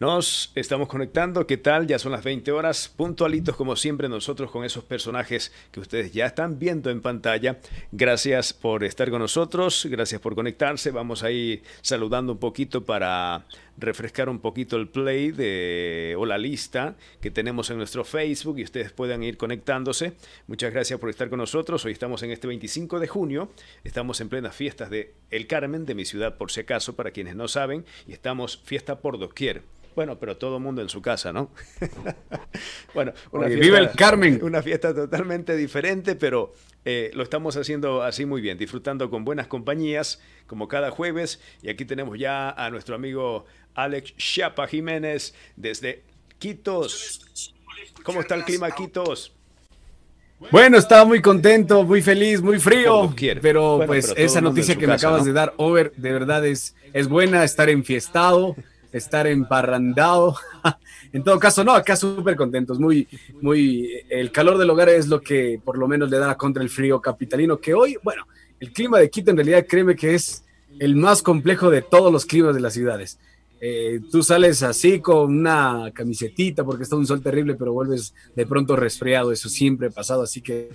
Nos estamos conectando, ¿qué tal? Ya son las 20 horas, puntualitos como siempre nosotros con esos personajes que ustedes ya están viendo en pantalla. Gracias por estar con nosotros, gracias por conectarse, vamos a ir saludando un poquito para refrescar un poquito el play de, o la lista que tenemos en nuestro Facebook y ustedes puedan ir conectándose. Muchas gracias por estar con nosotros. Hoy estamos en este 25 de junio. Estamos en plenas fiestas de El Carmen, de mi ciudad por si acaso, para quienes no saben, y estamos fiesta por doquier. Bueno, pero todo mundo en su casa, ¿no? bueno, una el Carmen! Una fiesta totalmente diferente, pero eh, lo estamos haciendo así muy bien, disfrutando con buenas compañías, como cada jueves. Y aquí tenemos ya a nuestro amigo Alex Chiapa Jiménez desde Quitos. ¿Cómo está el clima, Quitos? Bueno, estaba muy contento, muy feliz, muy frío, pero pues esa noticia que me acabas de dar, Over, de verdad es, es buena, estar enfiestado, estar emparrandado. en todo caso, no, acá súper contentos, muy, muy, el calor del hogar es lo que por lo menos le da contra el frío capitalino, que hoy, bueno, el clima de Quito en realidad créeme que es el más complejo de todos los climas de las ciudades. Eh, tú sales así con una camisetita porque está un sol terrible, pero vuelves de pronto resfriado, eso siempre ha pasado, así que,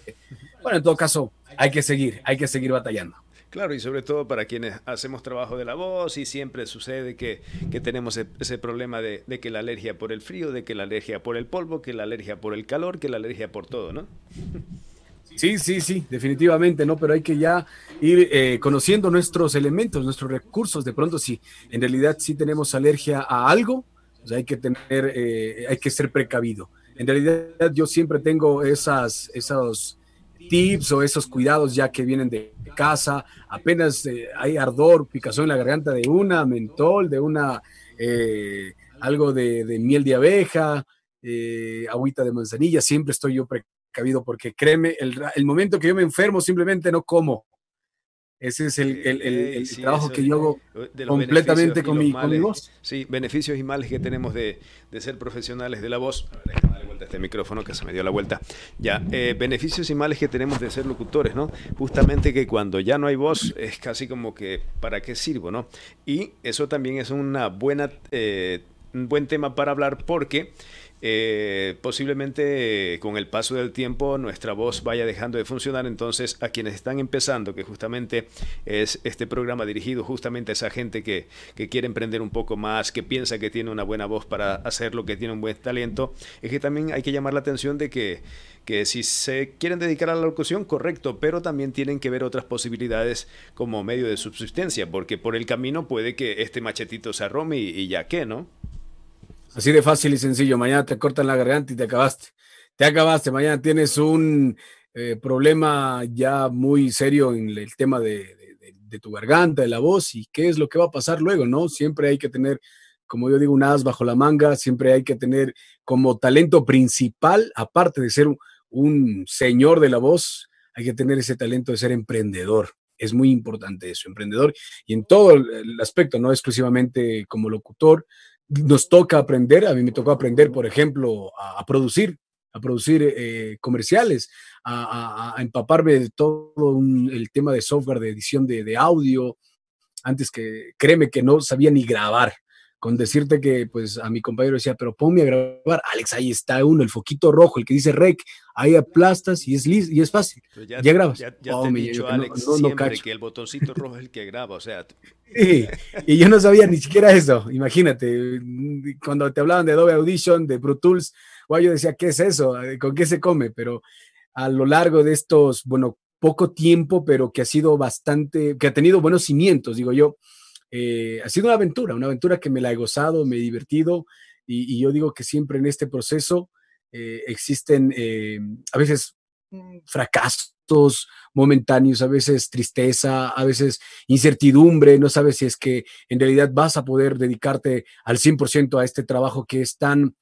bueno, en todo caso, hay que seguir, hay que seguir batallando. Claro, y sobre todo para quienes hacemos trabajo de la voz y siempre sucede que, tenemos ese problema de, que la alergia por el frío, de que la alergia por el polvo, que la alergia por el calor, que la alergia por todo, ¿no? Sí, sí, sí, definitivamente, ¿no? Pero hay que ya ir eh, conociendo nuestros elementos, nuestros recursos. De pronto, si en realidad sí tenemos alergia a algo, pues hay que tener, eh, hay que ser precavido. En realidad, yo siempre tengo esas, tips o esos cuidados ya que vienen de casa, apenas eh, hay ardor, picazón en la garganta de una, mentol, de una, eh, algo de, miel de abeja, eh, agüita de manzanilla, siempre estoy yo precavido porque créeme, el, momento que yo me enfermo simplemente no como. Ese es el, trabajo que yo hago completamente con mi, voz. Sí, beneficios y males que tenemos de, ser profesionales de la voz este micrófono que se me dio la vuelta. Ya, eh, beneficios y males que tenemos de ser locutores, ¿no? Justamente que cuando ya no hay voz es casi como que, ¿para qué sirvo, no? Y eso también es una buena, eh, un buen tema para hablar porque eh, posiblemente con el paso del tiempo nuestra voz vaya dejando de funcionar. Entonces, a quienes están empezando, que justamente es este programa dirigido justamente a esa gente que, que quiere emprender un poco más, que piensa que tiene una buena voz para hacer lo que tiene un buen talento, es que también hay que llamar la atención de que que si se quieren dedicar a la locución, correcto, pero también tienen que ver otras posibilidades como medio de subsistencia, porque por el camino puede que este machetito se arrome y, y ya que, ¿no? Así de fácil y sencillo. Mañana te cortan la garganta y te acabaste. Te acabaste. Mañana tienes un eh, problema ya muy serio en el tema de, tu garganta, de la voz y qué es lo que va a pasar luego, ¿no? Siempre hay que tener, como yo digo, un as bajo la manga. Siempre hay que tener como talento principal, aparte de ser un, un señor de la voz, hay que tener ese talento de ser emprendedor. Es muy importante eso, emprendedor. Y en todo el aspecto, no exclusivamente como locutor, nos toca aprender, a mí me tocó aprender, por ejemplo, a, producir, a producir eh, comerciales, a, empaparme de todo el tema de software, de edición de, de, audio. Antes que, créeme que no sabía ni grabar, con decirte que pues a mi compañero decía, pero ponme a grabar, Alex, ahí está uno, el foquito rojo, el que dice rec, ahí aplastas y es y es fácil. ya, grabas. Ya, Alex, no, que el botoncito rojo es el que graba, o sea. y yo no sabía ni siquiera eso, imagínate, cuando te hablaban de Adobe Audition, de Pro Tools, yo decía, ¿qué es eso? ¿Con qué se come? Pero a lo largo de estos, bueno, poco tiempo, pero que ha sido bastante, que ha tenido buenos cimientos, digo yo, eh, ha sido una aventura, una aventura que me la he gozado, me he divertido y, yo digo que siempre en este proceso eh, existen eh, a veces mm, fracasos momentáneos, a veces tristeza, a veces incertidumbre, no sabes si es que en realidad vas a poder dedicarte al 100% a este trabajo que es tan,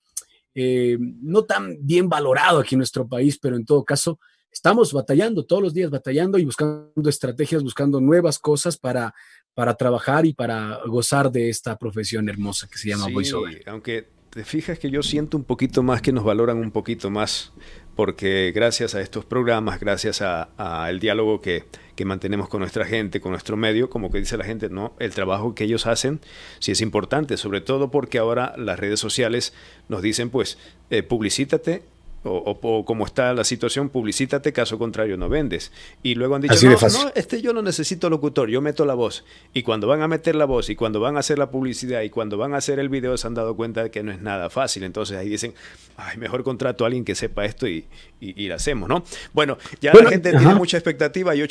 no tan bien valorado aquí en nuestro país, pero en todo caso, estamos batallando todos los días, batallando y buscando estrategias, buscando nuevas cosas para para trabajar y para gozar de esta profesión hermosa que se llama sí, Aunque te fijas que yo siento un poquito más que nos valoran un poquito más, porque gracias a estos programas, gracias al diálogo que, mantenemos con nuestra gente, con nuestro medio, como que dice la gente, no, el trabajo que ellos hacen sí es importante, sobre todo porque ahora las redes sociales nos dicen, pues, eh, publicítate o, o, como está la situación, publicítate, caso contrario no vendes. Y luego han dicho, no, este yo no necesito locutor, yo meto la voz. Y cuando van a meter la voz, y cuando van a hacer la publicidad, y cuando van a hacer el video, se han dado cuenta de que no es nada fácil. Entonces ahí dicen, ay, mejor contrato a alguien que sepa esto y, y, lo hacemos, ¿no? Bueno, ya la gente tiene mucha expectativa, hay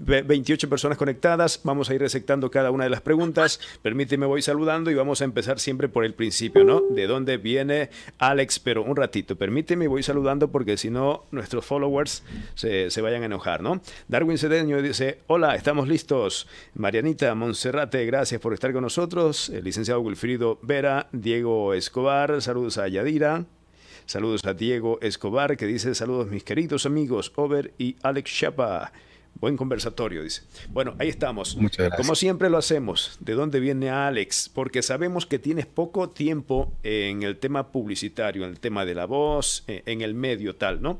28 personas conectadas, vamos a ir receptando cada una de las preguntas. Permíteme, voy saludando y vamos a empezar siempre por el principio, ¿no? ¿De dónde viene Alex? Pero un ratito, permíteme, voy saludando saludando porque si no, nuestros followers se, se, vayan a enojar, ¿no? Darwin Cedeño dice, hola, estamos listos. Marianita Monserrate, gracias por estar con nosotros. El licenciado Wilfrido Vera, Diego Escobar, saludos a Yadira. Saludos a Diego Escobar que dice saludos mis queridos amigos Over y Alex Chapa. Buen conversatorio, dice. Bueno, ahí estamos. Muchas gracias. Como siempre lo hacemos. ¿De dónde viene Alex? Porque sabemos que tienes poco tiempo en el tema publicitario, en el tema de la voz, eh, en el medio tal, ¿no?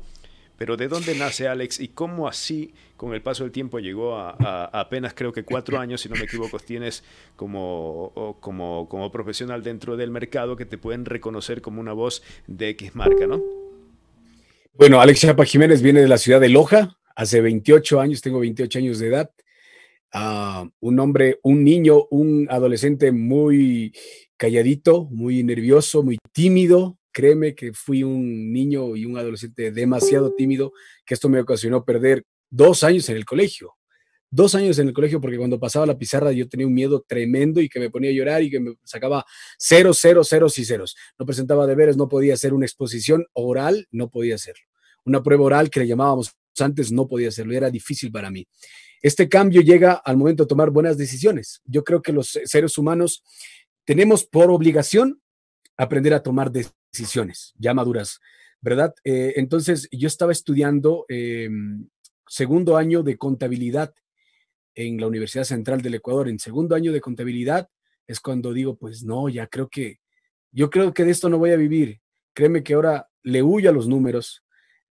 Pero ¿de dónde nace Alex y cómo así, con el paso del tiempo, llegó a, apenas creo que cuatro años, si no me equivoco, tienes como, como, como profesional dentro del mercado que te pueden reconocer como una voz de X marca, ¿no? Bueno, Alex Chapa Jiménez viene de la ciudad de Loja, hace 28 años, tengo 28 años de edad, ah, un hombre, un niño, un adolescente muy calladito, muy nervioso, muy tímido. Créeme que fui un niño y un adolescente demasiado tímido, que esto me ocasionó perder dos años en el colegio. Dos años en el colegio porque cuando pasaba la pizarra yo tenía un miedo tremendo y que me ponía a llorar y que me sacaba ceros, ceros, ceros y ceros. No presentaba deberes, no podía hacer una exposición oral, no podía hacerlo. Una prueba oral que le llamábamos antes no podía hacerlo, era difícil para mí. Este cambio llega al momento de tomar buenas decisiones. Yo creo que los seres humanos tenemos por obligación aprender a tomar decisiones ya maduras, ¿verdad? Eh, entonces, yo estaba estudiando em, segundo año de contabilidad en la Universidad Central del Ecuador. En segundo año de contabilidad es cuando digo, pues no, ya creo que, yo creo que de esto no voy a vivir. Créeme que ahora le huyo a los números,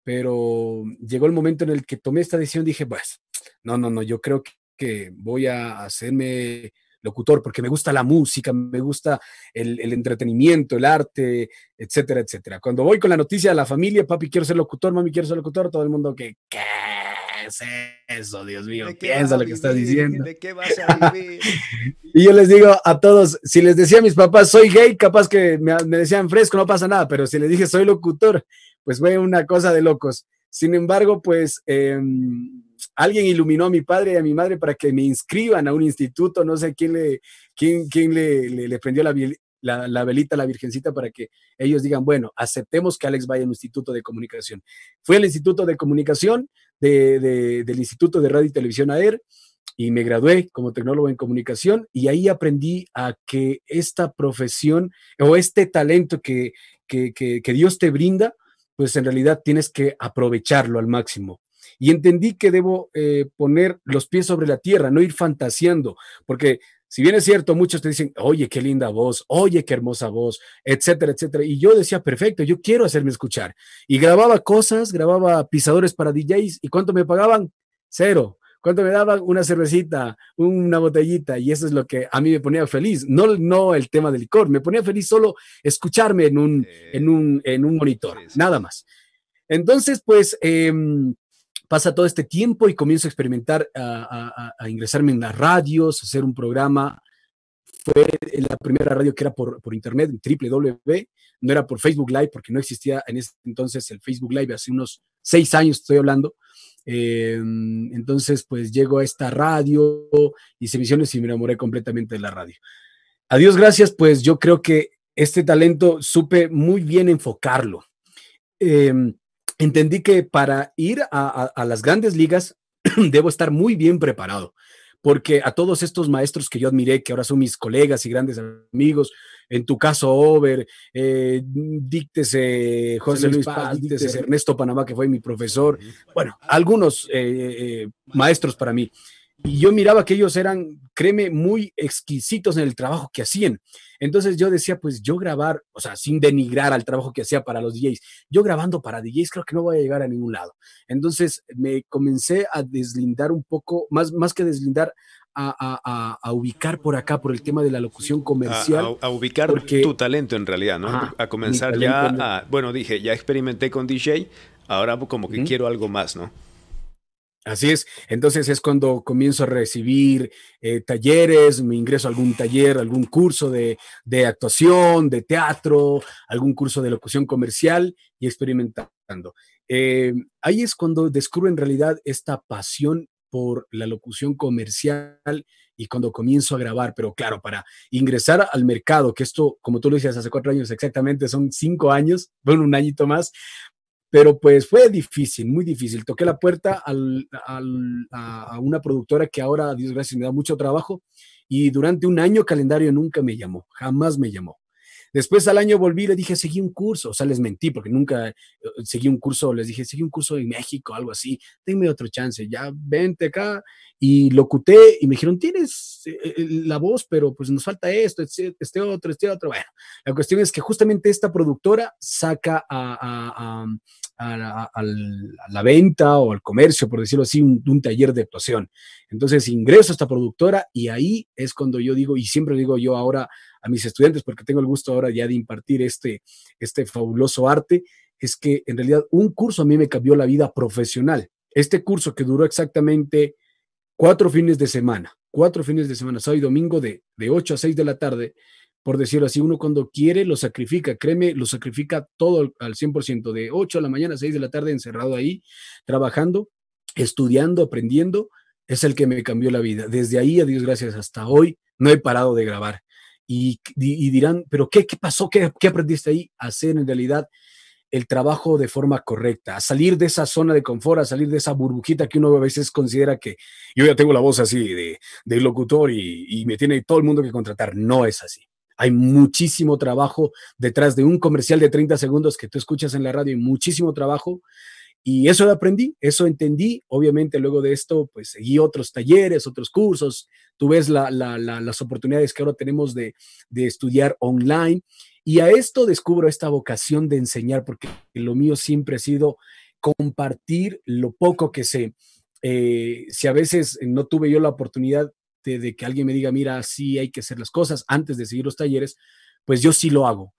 pero llegó el momento en el que tomé esta decisión, dije, pues, no, no, no, yo creo que voy a hacerme locutor porque me gusta la música, me gusta el, entretenimiento, el arte, etcétera, etcétera. Cuando voy con la noticia a la familia, papi, quiero ser locutor, mami, quiero ser locutor, todo el mundo que, ¿qué es eso? Dios mío, piensa lo que estás diciendo. y yo les digo a todos, si les decía a mis papás, soy gay, capaz que me, me decían fresco, no pasa nada, pero si les dije, soy locutor, pues fue una cosa de locos. Sin embargo, pues em, alguien iluminó a mi padre y a mi madre para que me inscriban a un instituto, no sé quién le, quién, quién le, prendió la, la, velita la Virgencita para que ellos digan, bueno, aceptemos que Alex vaya a un instituto de comunicación. Fui al instituto de comunicación del Instituto de Radio y Televisión AER y me gradué como tecnólogo en comunicación y ahí aprendí a que esta profesión o este talento que Dios te brinda pues en realidad tienes que aprovecharlo al máximo. Y entendí que debo eh, poner los pies sobre la tierra, no ir fantaseando, porque si bien es cierto, muchos te dicen, oye, qué linda voz, oye, qué hermosa voz, etcétera, etcétera. Y yo decía, perfecto, yo quiero hacerme escuchar. Y grababa cosas, grababa pisadores para DJs, ¿y cuánto me pagaban? Cero. ¿Cuánto me daba? Una cervecita, una botellita, y eso es lo que a mí me ponía feliz. No, no el tema del licor, me ponía feliz solo escucharme en un, en un, en monitor, nada más. Entonces, pues em, pasa todo este tiempo y comienzo a experimentar, a, ingresarme en las radios, hacer un programa. Fue la primera radio que era por, por internet, www, e. no era por Facebook Live, porque no existía en ese entonces el Facebook Live, hace unos seis años estoy hablando Em, entonces, pues llego a esta radio, y hice misiones y me enamoré completamente de la radio. adiós gracias, pues yo creo que este talento supe muy bien enfocarlo. Em, entendí que para ir a, a las grandes ligas debo estar muy bien preparado, porque a todos estos maestros que yo admiré, que ahora son mis colegas y grandes amigos, en tu caso Over, eh, díctese José Luis Paz, Ernesto Panamá, que fue mi profesor, bueno, algunos eh, eh, maestros para mí. Y yo miraba que ellos eran, créeme, muy exquisitos en el trabajo que hacían. Entonces yo decía, pues yo grabar, o sea, sin denigrar al trabajo que hacía para los DJs, yo grabando para DJs creo que no voy a llegar a ningún lado. Entonces me comencé a deslindar un poco, más, más que deslindar, a, ubicar por acá, por el tema de la locución comercial. A, ubicar tu talento en realidad, ¿no? a comenzar ya bueno, dije, ya experimenté con DJ, ahora como que quiero algo más, ¿no? Así es, entonces es cuando comienzo a recibir eh, talleres, me ingreso a algún taller, algún curso de, de actuación, de teatro, algún curso de locución comercial y experimentando. Eh, ahí es cuando descubro en realidad esta pasión por la locución comercial y cuando comienzo a grabar, pero claro, para ingresar al mercado, que esto, como tú lo decías, hace cuatro años exactamente, son cinco años, bueno, un añito más, pero pues fue difícil, muy difícil. Toqué la puerta a, una productora que ahora, Dios gracias, me da mucho trabajo y durante un año calendario nunca me llamó, jamás me llamó. Después al año volví le dije, seguí un curso, o sea, les mentí porque nunca eh, seguí un curso, les dije, seguí un curso en México, algo así, denme otro chance, ya vente acá. Y locuté y me dijeron, tienes eh, eh, la voz, pero pues nos falta esto, este otro, este otro. Bueno, la cuestión es que justamente esta productora saca a, la venta o al comercio, por decirlo así, un, un taller de actuación. Entonces ingreso a esta productora y ahí es cuando yo digo, y siempre digo yo ahora a mis estudiantes, porque tengo el gusto ahora ya de impartir este, este fabuloso arte, es que en realidad un curso a mí me cambió la vida profesional. Este curso que duró exactamente cuatro fines de semana, cuatro fines de semana, sábado y domingo de, de 8 a 6 de la tarde, por decirlo así, uno cuando quiere lo sacrifica, créeme, lo sacrifica todo al 100%, de 8 a la mañana 6 de la tarde encerrado ahí, trabajando, estudiando, aprendiendo, es el que me cambió la vida. Desde ahí, a Dios gracias, hasta hoy no he parado de grabar y, dirán, pero ¿qué, pasó? ¿Qué, ¿Qué aprendiste ahí? hacer en realidad el trabajo de forma correcta, a salir de esa zona de confort, a salir de esa burbujita que uno a veces considera que yo ya tengo la voz así de, de locutor y, y, me tiene todo el mundo que contratar. No es así. Hay muchísimo trabajo detrás de un comercial de 30 segundos que tú escuchas en la radio y muchísimo trabajo y eso lo aprendí, eso entendí. Obviamente luego de esto, pues seguí otros talleres, otros cursos. Tú ves las oportunidades que ahora tenemos de, estudiar online. Y a esto descubro esta vocación de enseñar, porque lo mío siempre ha sido compartir lo poco que sé. Eh, si a veces no tuve yo la oportunidad de, de, que alguien me diga, mira, así hay que hacer las cosas antes de seguir los talleres, pues yo sí lo hago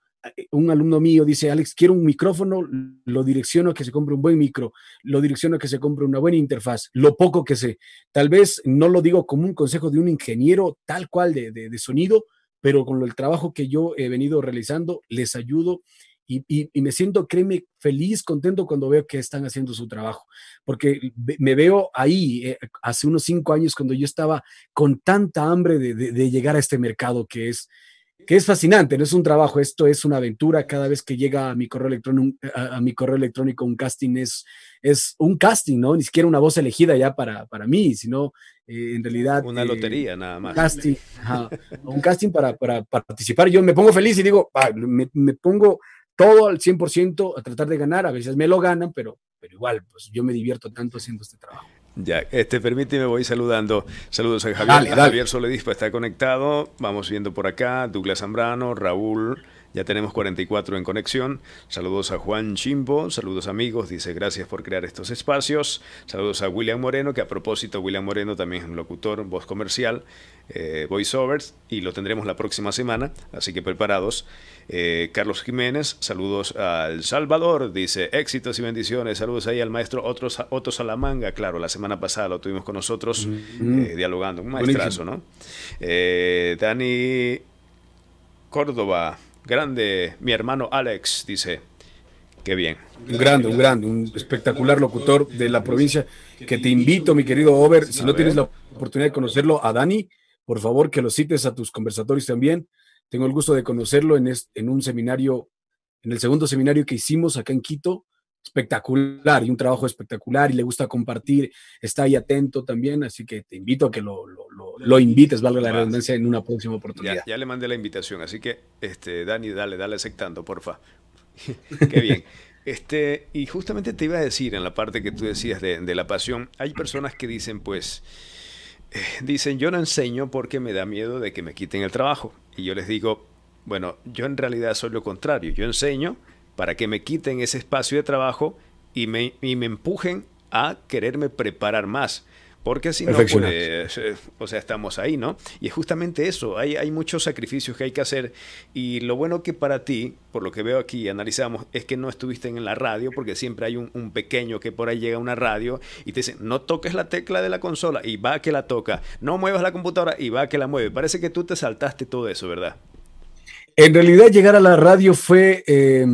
un alumno mío dice, Alex, quiero un micrófono, lo direcciono a que se compre un buen micro, lo direcciono a que se compre una buena interfaz, lo poco que sé. Tal vez no lo digo como un consejo de un ingeniero tal cual de, sonido, pero con el trabajo que yo he venido realizando, les ayudo y, me siento, créeme, feliz, contento cuando veo que están haciendo su trabajo, porque me veo ahí, eh, hace unos cinco años, cuando yo estaba con tanta hambre de llegar a este mercado que es que es fascinante, no es un trabajo, esto es una aventura, cada vez que llega a mi correo electrónico, a, mi correo electrónico un casting es, es un casting, ¿no? Ni siquiera una voz elegida ya para, mí, sino eh, en realidad... Una eh, lotería nada más. Un casting, un casting para, participar. Yo me pongo feliz y digo, me, me, pongo todo al 100% a tratar de ganar, a veces me lo ganan, pero, pero igual, pues yo me divierto tanto haciendo este trabajo. Ya, este, me voy saludando. Saludos a Javier. Javier está conectado. Vamos viendo por acá. Douglas Zambrano, Raúl ya tenemos 44 en conexión. Saludos a Juan Chimbo, saludos amigos, dice gracias por crear estos espacios. Saludos a William Moreno, que a propósito William Moreno también es un locutor, voz comercial, eh, voiceovers, y lo tendremos la próxima semana, así que preparados. Eh, Carlos Jiménez, saludos al Salvador, dice éxitos y bendiciones. Saludos ahí al maestro Otto, Salamanga, claro, la semana pasada lo tuvimos con nosotros mm, eh, mm. dialogando, un maestrazo, ¿no? Eh, Dani Córdoba, Grande, mi hermano Alex, dice. Qué bien. Un grande, un grande, un espectacular locutor de la provincia que te invito, mi querido Over, si no tienes la oportunidad de conocerlo, a Dani, por favor que lo cites a tus conversatorios también. Tengo el gusto de conocerlo en, en un seminario, en el segundo seminario que hicimos acá en Quito, espectacular y un trabajo espectacular y le gusta compartir, está ahí atento también, así que te invito a que lo, invites, valga la redundancia, en una próxima oportunidad. Ya, le mandé la invitación, así que este, Dani, dale, dale aceptando, porfa. Qué bien. Este, y justamente te iba a decir en la parte que tú decías de, la pasión, hay personas que dicen, pues, eh, dicen, yo no enseño porque me da miedo de que me quiten el trabajo. Y yo les digo, bueno, yo en realidad soy lo contrario, yo enseño para que me quiten ese espacio de trabajo y me, empujen a quererme preparar más. Porque si no, pues, eh, eh, o sea, estamos ahí, ¿no? Y es justamente eso, hay, hay muchos sacrificios que hay que hacer y lo bueno que para ti, por lo que veo aquí analizamos, es que no estuviste en la radio porque siempre hay un, pequeño que por ahí llega a una radio y te dice, no toques la tecla de la consola y va que la toca, no muevas la computadora y va que la mueve. Parece que tú te saltaste todo eso, ¿verdad? En realidad llegar a la radio fue... Eh,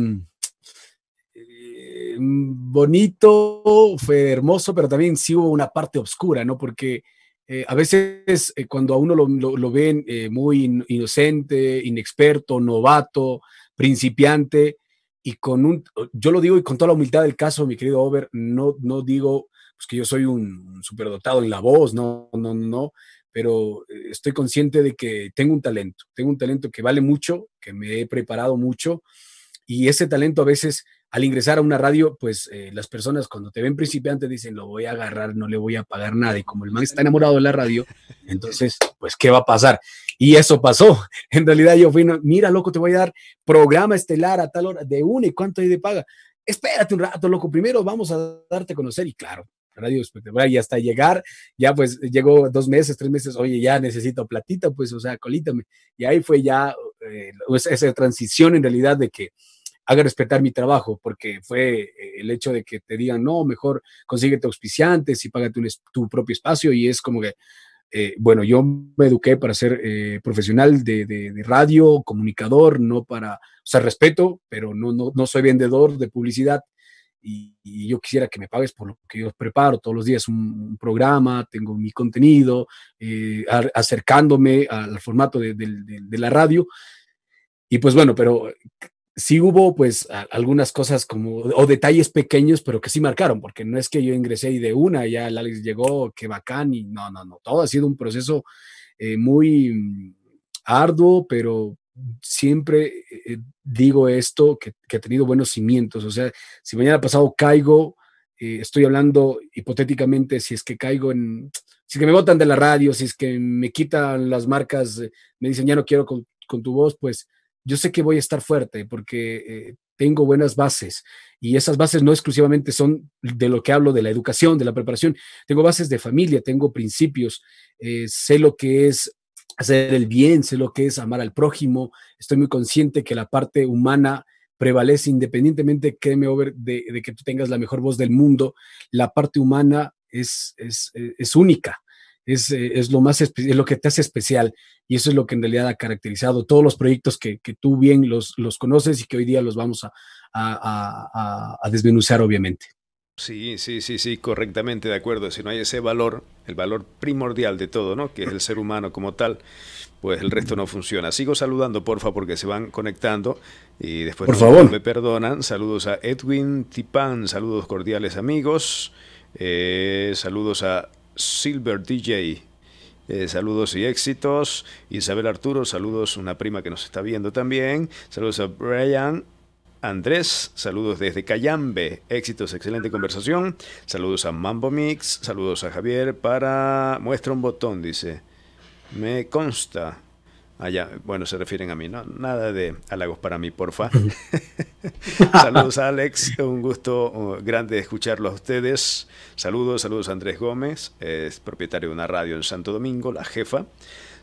Mm, bonito, fue hermoso, pero también sí hubo una parte oscura, ¿no? Porque eh, a veces eh, cuando a uno lo, lo, ven eh, muy inocente, inexperto, novato, principiante, y con un, yo lo digo y con toda la humildad del caso, mi querido Over, no, no digo pues, que yo soy un superdotado en la voz, no, no, no, pero estoy consciente de que tengo un talento, tengo un talento que vale mucho, que me he preparado mucho, y ese talento a veces al ingresar a una radio, pues eh, las personas cuando te ven principiante dicen, lo voy a agarrar, no le voy a pagar nada. Y como el man está enamorado de la radio, entonces, pues, ¿qué va a pasar? Y eso pasó. En realidad yo fui, mira, loco, te voy a dar programa estelar a tal hora, de una y cuánto hay de paga. Espérate un rato, loco, primero vamos a darte a conocer. Y claro, Radio a y hasta llegar, ya pues llegó dos meses, tres meses, oye, ya necesito platita, pues, o sea, colítame. Y ahí fue ya eh, esa transición en realidad de que haga respetar mi trabajo, porque fue eh, el hecho de que te digan, no, mejor consíguete auspiciantes y págate tu propio espacio y es como que, eh, bueno, yo me eduqué para ser eh, profesional de, radio, comunicador, no para, o sea, respeto, pero no, no, no soy vendedor de publicidad y, yo quisiera que me pagues por lo que yo preparo todos los días, un, programa, tengo mi contenido, acercándome al formato de la radio. Y pues bueno, pero sí hubo pues algunas cosas como, o detalles pequeños, pero que sí marcaron, porque no es que yo ingresé y de una ya el Alex llegó, qué bacán, y no, no, no, todo ha sido un proceso eh, muy mm, arduo, pero siempre eh, digo esto, que, ha tenido buenos cimientos, o sea, si mañana pasado caigo, eh, estoy hablando hipotéticamente, si es que caigo en, si es que me botan de la radio, si es que me quitan las marcas, me dicen ya no quiero con tu voz, pues yo sé que voy a estar fuerte porque eh, tengo buenas bases y esas bases no exclusivamente son de lo que hablo de la educación, de la preparación, tengo bases de familia, tengo principios, eh, sé lo que es hacer el bien, sé lo que es amar al prójimo, estoy muy consciente que la parte humana prevalece independientemente, de, de que tú tengas la mejor voz del mundo, la parte humana es eh, única eh, es, lo más es lo que te hace especial y eso es lo que en realidad ha caracterizado todos los proyectos que, tú bien los, los conoces y que hoy día los vamos a, a, desmenuzar obviamente. Sí, sí, sí, sí, correctamente de acuerdo. Si no hay ese valor, el valor primordial de todo, ¿no? Que es el ser humano como tal, pues el resto no funciona. Sigo saludando, porfa, porque se van conectando y después Por favor. me perdonan. Saludos a Edwin Tipán, saludos cordiales amigos. Eh, saludos a Silver DJ. Eh, saludos y éxitos. Isabel Arturo, saludos, una prima que nos está viendo también. Saludos a Brian Andrés, saludos desde Callambe, éxitos, excelente conversación. Saludos a Mambo Mix, saludos a Javier para muestra un botón, dice. Me consta bueno, se refieren a mí, ¿no? Nada de halagos para mí, porfa. saludos, a Alex, un gusto uh, grande escucharlo a ustedes. Saludos, saludos a Andrés Gómez, es propietario de una radio en Santo Domingo, la jefa.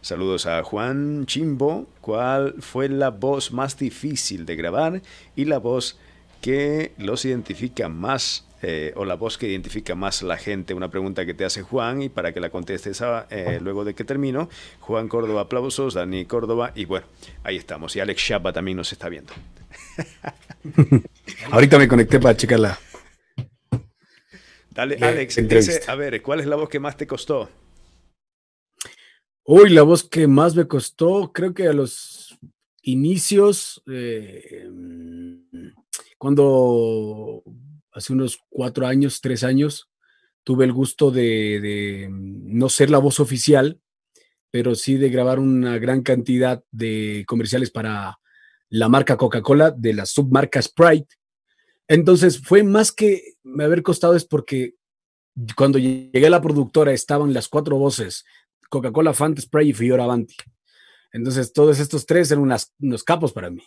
Saludos a Juan Chimbo, ¿cuál fue la voz más difícil de grabar y la voz que los identifica más eh, o la voz que identifica más la gente? Una pregunta que te hace Juan y para que la contestes ah, eh, luego de que termino. Juan Córdoba, aplausos, Dani Córdoba y bueno, ahí estamos. Y Alex Chapa también nos está viendo. Ahorita me conecté para checarla. Dale, Alex, a ver, ¿cuál es la voz que más te costó? Uy, la voz que más me costó, creo que a los inicios, eh, mm, cuando hace unos cuatro años, tres años, tuve el gusto de, mm, no ser la voz oficial, pero sí de grabar una gran cantidad de comerciales para la marca Coca-Cola de la submarca Sprite. Entonces fue más que me haber costado es porque cuando llegué a la productora estaban las cuatro voces, Coca-Cola, Fanta, Sprite y Fioravanti. Entonces todos estos tres eran unos capos para mí.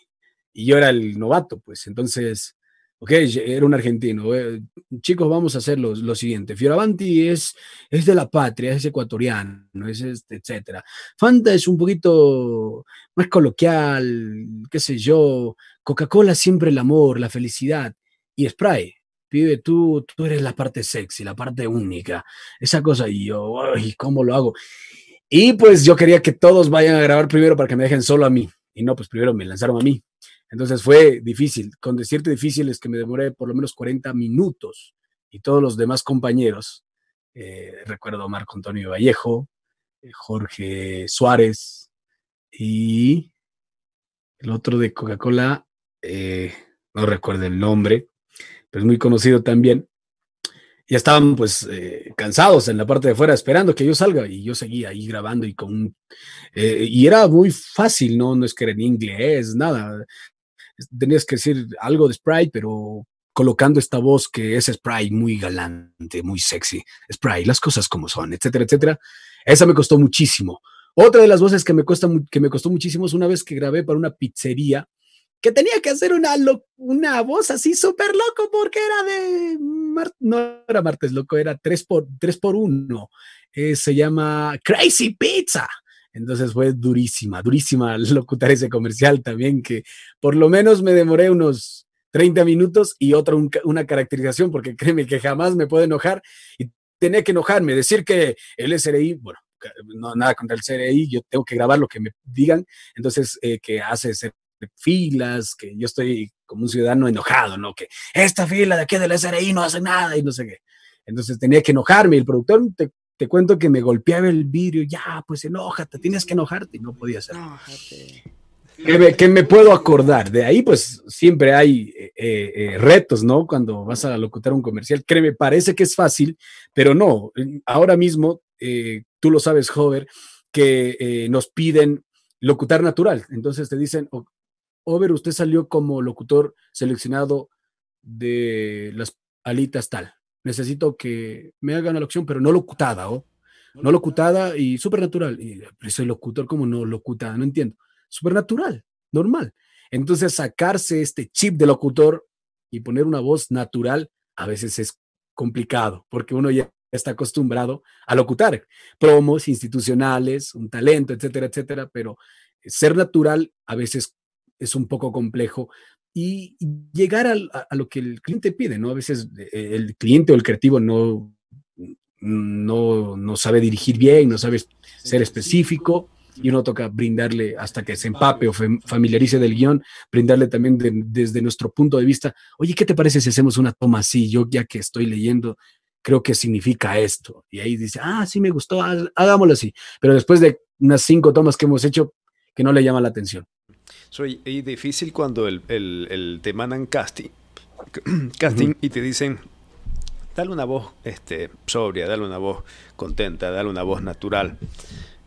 Y yo era el novato, pues entonces Ok, era un argentino. Eh, chicos, vamos a hacer lo, siguiente. Fioravanti es, es de la patria, es ecuatoriano, es este, etcétera. Fanta es un poquito más coloquial, qué sé yo. Coca-Cola siempre el amor, la felicidad. Y Sprite, pibe, tú, tú eres la parte sexy, la parte única. Esa cosa, y yo, ay, ¿cómo lo hago? Y pues yo quería que todos vayan a grabar primero para que me dejen solo a mí. Y no, pues primero me lanzaron a mí. Entonces fue difícil. Con decirte difícil es que me demoré por lo menos 40 minutos y todos los demás compañeros, eh, recuerdo a Marco Antonio Vallejo, eh, Jorge Suárez y el otro de Coca-Cola, eh, no recuerdo el nombre, pero es muy conocido también. Ya estaban pues cansados en la parte de fuera esperando que yo salga y yo seguía ahí grabando y con... y era muy fácil, ¿no? No es que era en inglés, nada tenías que decir algo de Sprite, pero colocando esta voz que es Sprite muy galante, muy sexy. Sprite, las cosas como son, etcétera, etcétera. Esa me costó muchísimo. Otra de las voces que me, cuesta, que me costó muchísimo es una vez que grabé para una pizzería que tenía que hacer una, una voz así súper loco porque era de... no era martes loco, era 3 por, tres por 1 eh, se llama Crazy Pizza. Entonces fue durísima, durísima locutar ese comercial también, que por lo menos me demoré unos 30 minutos y otra una caracterización, porque créeme que jamás me puedo enojar y tenía que enojarme, decir que el SRI, bueno, no, nada contra el SRI, yo tengo que grabar lo que me digan, entonces eh, que hace filas, que yo estoy como un ciudadano enojado, ¿no? Que esta fila de aquí del SRI no hace nada y no sé qué. Entonces tenía que enojarme el productor, te te cuento que me golpeaba el vidrio, ya, pues enójate, tienes que enojarte, y no podía hacerlo. ¿Qué Que me, puedo acordar. De ahí, pues siempre hay eh, eh, eh, retos, ¿no? Cuando vas a locutar un comercial, créeme, parece que es fácil, pero no. Ahora mismo, tú lo sabes, Hover, que nos piden locutar natural. Entonces te dicen, Hover, usted salió como locutor seleccionado de las alitas tal necesito que me hagan la opción, pero no locutada, ¿o? ¿oh? No, locutada y supernatural. Y el locutor, como no locutada? No entiendo. Supernatural, normal. Entonces, sacarse este chip de locutor y poner una voz natural a veces es complicado, porque uno ya está acostumbrado a locutar promos institucionales, un talento, etcétera, etcétera, pero ser natural a veces es un poco complejo y llegar a, lo que el cliente pide, ¿no? A veces eh, el cliente o el creativo no, no, sabe dirigir bien, no sabe ser específico y uno toca brindarle hasta que se empape o familiarice del guión, brindarle también desde nuestro punto de vista, oye, ¿qué te parece si hacemos una toma así? Yo ya que estoy leyendo, creo que significa esto. Y ahí dice, ah, sí me gustó, hagámoslo así. Pero después de unas cinco tomas que hemos hecho, que no le llama la atención. Soy difícil cuando el, te mandan casting, casting y te dicen, dale una voz este, sobria, dale una voz contenta, dale una voz natural.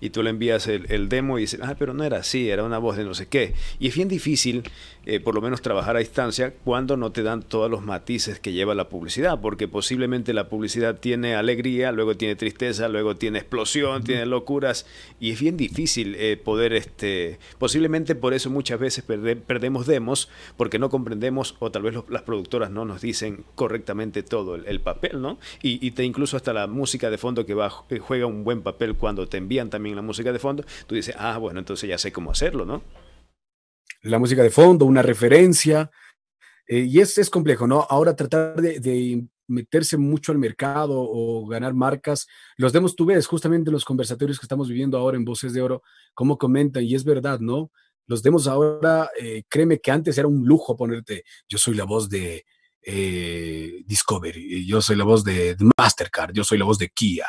Y tú le envías el, el demo y dices, ah, pero no era así, era una voz de no sé qué. Y es bien difícil eh, por lo menos trabajar a distancia cuando no te dan todos los matices que lleva la publicidad, porque posiblemente la publicidad tiene alegría, luego tiene tristeza, luego tiene explosión, tiene locuras, y es bien difícil eh, poder, este, posiblemente por eso muchas veces perdemos demos, porque no comprendemos o tal vez las productoras no nos dicen correctamente todo el, papel, ¿no? Y, te incluso hasta la música de fondo que eh, juega un buen papel cuando te envían también la música de fondo, tú dices, ah, bueno, entonces ya sé cómo hacerlo, ¿no? la música de fondo, una referencia. Eh, y es, es complejo, ¿no? Ahora tratar de, meterse mucho al mercado o ganar marcas. Los demos tú ves, justamente los conversatorios que estamos viviendo ahora en Voces de Oro, como comentan, y es verdad, ¿no? Los demos ahora, eh, créeme que antes era un lujo ponerte, yo soy la voz de, eh, Discovery, yo soy la voz de Mastercard, yo soy la voz de Kia.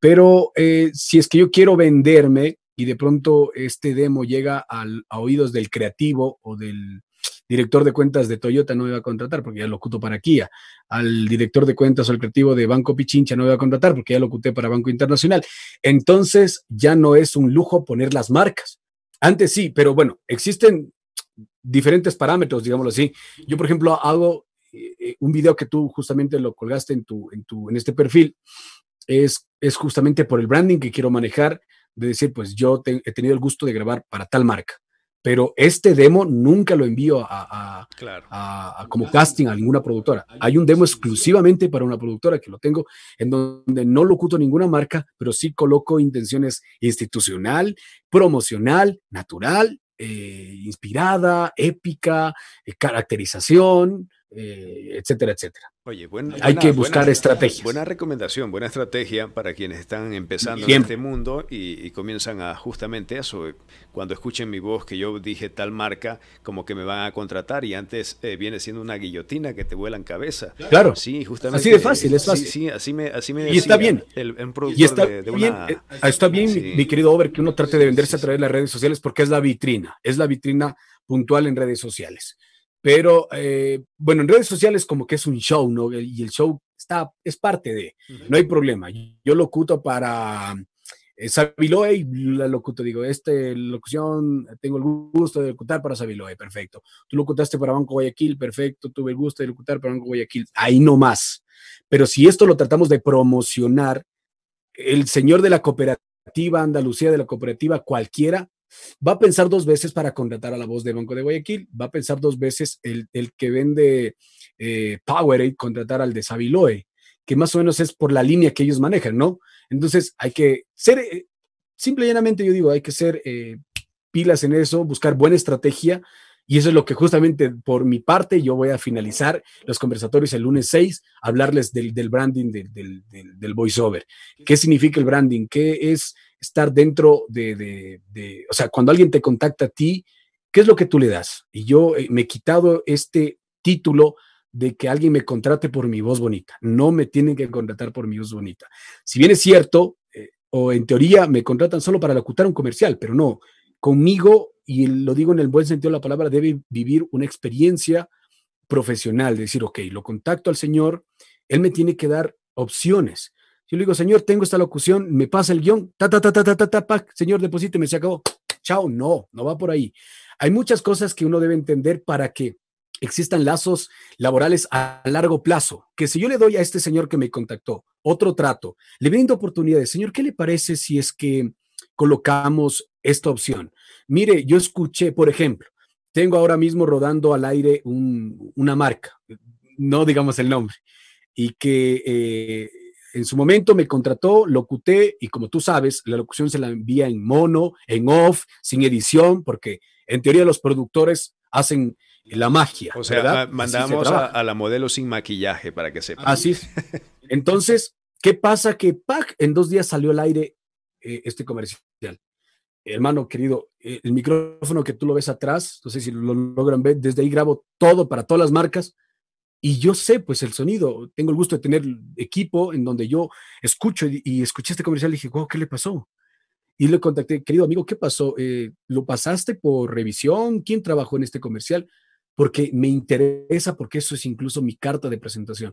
Pero si es que yo quiero venderme, y de pronto este demo llega a oídos del creativo o del director de cuentas de Toyota no iba a contratar porque ya lo oculto para Kia, al director de cuentas o al creativo de Banco Pichincha no iba a contratar porque ya lo cuté para Banco Internacional. Entonces ya no es un lujo poner las marcas. Antes sí, pero bueno, existen diferentes parámetros, digámoslo así. Yo, por ejemplo, hago eh, eh, un video que tú justamente lo colgaste en, tu, en, tu, en este perfil, es, es justamente por el branding que quiero manejar, de decir, pues yo he tenido el gusto de grabar para tal marca, pero este demo nunca lo envío a, como casting a ninguna productora. Hay un demo exclusivamente para una productora que lo tengo, en donde no locuto ninguna marca, pero sí coloco intenciones institucional, promocional, natural, eh, inspirada, épica, eh, caracterización, eh, etcétera, etcétera. Oye, Hay que buscar estrategias. Buena recomendación, buena estrategia para quienes están empezando en este mundo y, comienzan a justamente eso. Cuando escuchen mi voz que yo dije tal marca, como que me van a contratar y antes eh, viene siendo una guillotina que te vuelan cabeza. Claro. Sí, justamente. Así de fácil, es fácil. Sí, así me, Y está bien. está bien, está bien mi querido Over, que uno trate de venderse a través de las redes sociales porque es la vitrina, es la vitrina puntual en redes sociales. Pero eh, bueno, en redes sociales como que es un show, ¿no? Y el show está, es parte de, no hay problema. Yo locuto para eh, Sabiloe y la locuto, digo, este locución, tengo el gusto de locutar para Sabiloe, perfecto. Tú locutaste para Banco Guayaquil, perfecto, tuve el gusto de locutar para Banco Guayaquil, ahí no más. Pero si esto lo tratamos de promocionar, el señor de la cooperativa Andalucía, de la cooperativa cualquiera, va a pensar dos veces para contratar a la voz de Banco de Guayaquil, va a pensar dos veces el, que vende Power eh, Powerade contratar al de Saviloe, que más o menos es por la línea que ellos manejan, ¿no? Entonces hay que ser, eh, simple y llanamente yo digo, hay que ser eh, pilas en eso, buscar buena estrategia. Y eso es lo que justamente por mi parte yo voy a finalizar los conversatorios el lunes 6, hablarles del, branding del, del, voiceover. ¿Qué significa el branding? ¿Qué es estar dentro de, o sea, cuando alguien te contacta a ti, ¿qué es lo que tú le das? Y yo eh, me he quitado este título de que alguien me contrate por mi voz bonita. No me tienen que contratar por mi voz bonita. Si bien es cierto, eh, o en teoría me contratan solo para locutar un comercial, pero no, conmigo, y lo digo en el buen sentido de la palabra, debe vivir una experiencia profesional, decir, ok, lo contacto al señor, él me tiene que dar opciones yo le digo, señor, tengo esta locución, me pasa el guión, ta, ta, ta, ta, ta, ta, ta, pac, señor, me se acabó. Chao, no, no va por ahí. Hay muchas cosas que uno debe entender para que existan lazos laborales a largo plazo, que si yo le doy a este señor que me contactó otro trato, le brindo oportunidades, señor, ¿qué le parece si es que colocamos esta opción? Mire, yo escuché, por ejemplo, tengo ahora mismo rodando al aire una marca, no digamos el nombre, y que eh, en su momento me contrató, locuté y como tú sabes, la locución se la envía en mono, en off, sin edición, porque en teoría los productores hacen la magia. O sea, mandamos a, la modelo sin maquillaje para que sepa. Así es. Entonces, ¿qué pasa? Que en dos días salió al aire eh, este comercial. Hermano querido, eh, el micrófono que tú lo ves atrás, no sé si lo logran ver, desde ahí grabo todo para todas las marcas y yo sé pues el sonido, tengo el gusto de tener equipo en donde yo escucho y, escuché este comercial y dije, wow, ¿qué le pasó? Y le contacté, querido amigo, ¿qué pasó? Eh, ¿Lo pasaste por revisión? ¿Quién trabajó en este comercial? Porque me interesa, porque eso es incluso mi carta de presentación.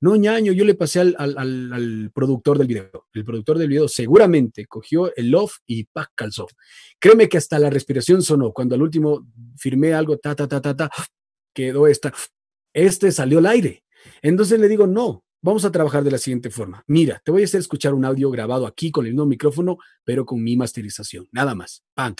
No, ñaño, yo le pasé al, al, al, al productor del video. El productor del video seguramente cogió el off y pack calzó. Créeme que hasta la respiración sonó. Cuando al último firmé algo, ta, ta, ta, ta, ta, quedó esta, este salió al aire. Entonces le digo, no, vamos a trabajar de la siguiente forma. Mira, te voy a hacer escuchar un audio grabado aquí con el mismo micrófono, pero con mi masterización, nada más. ¡Pam!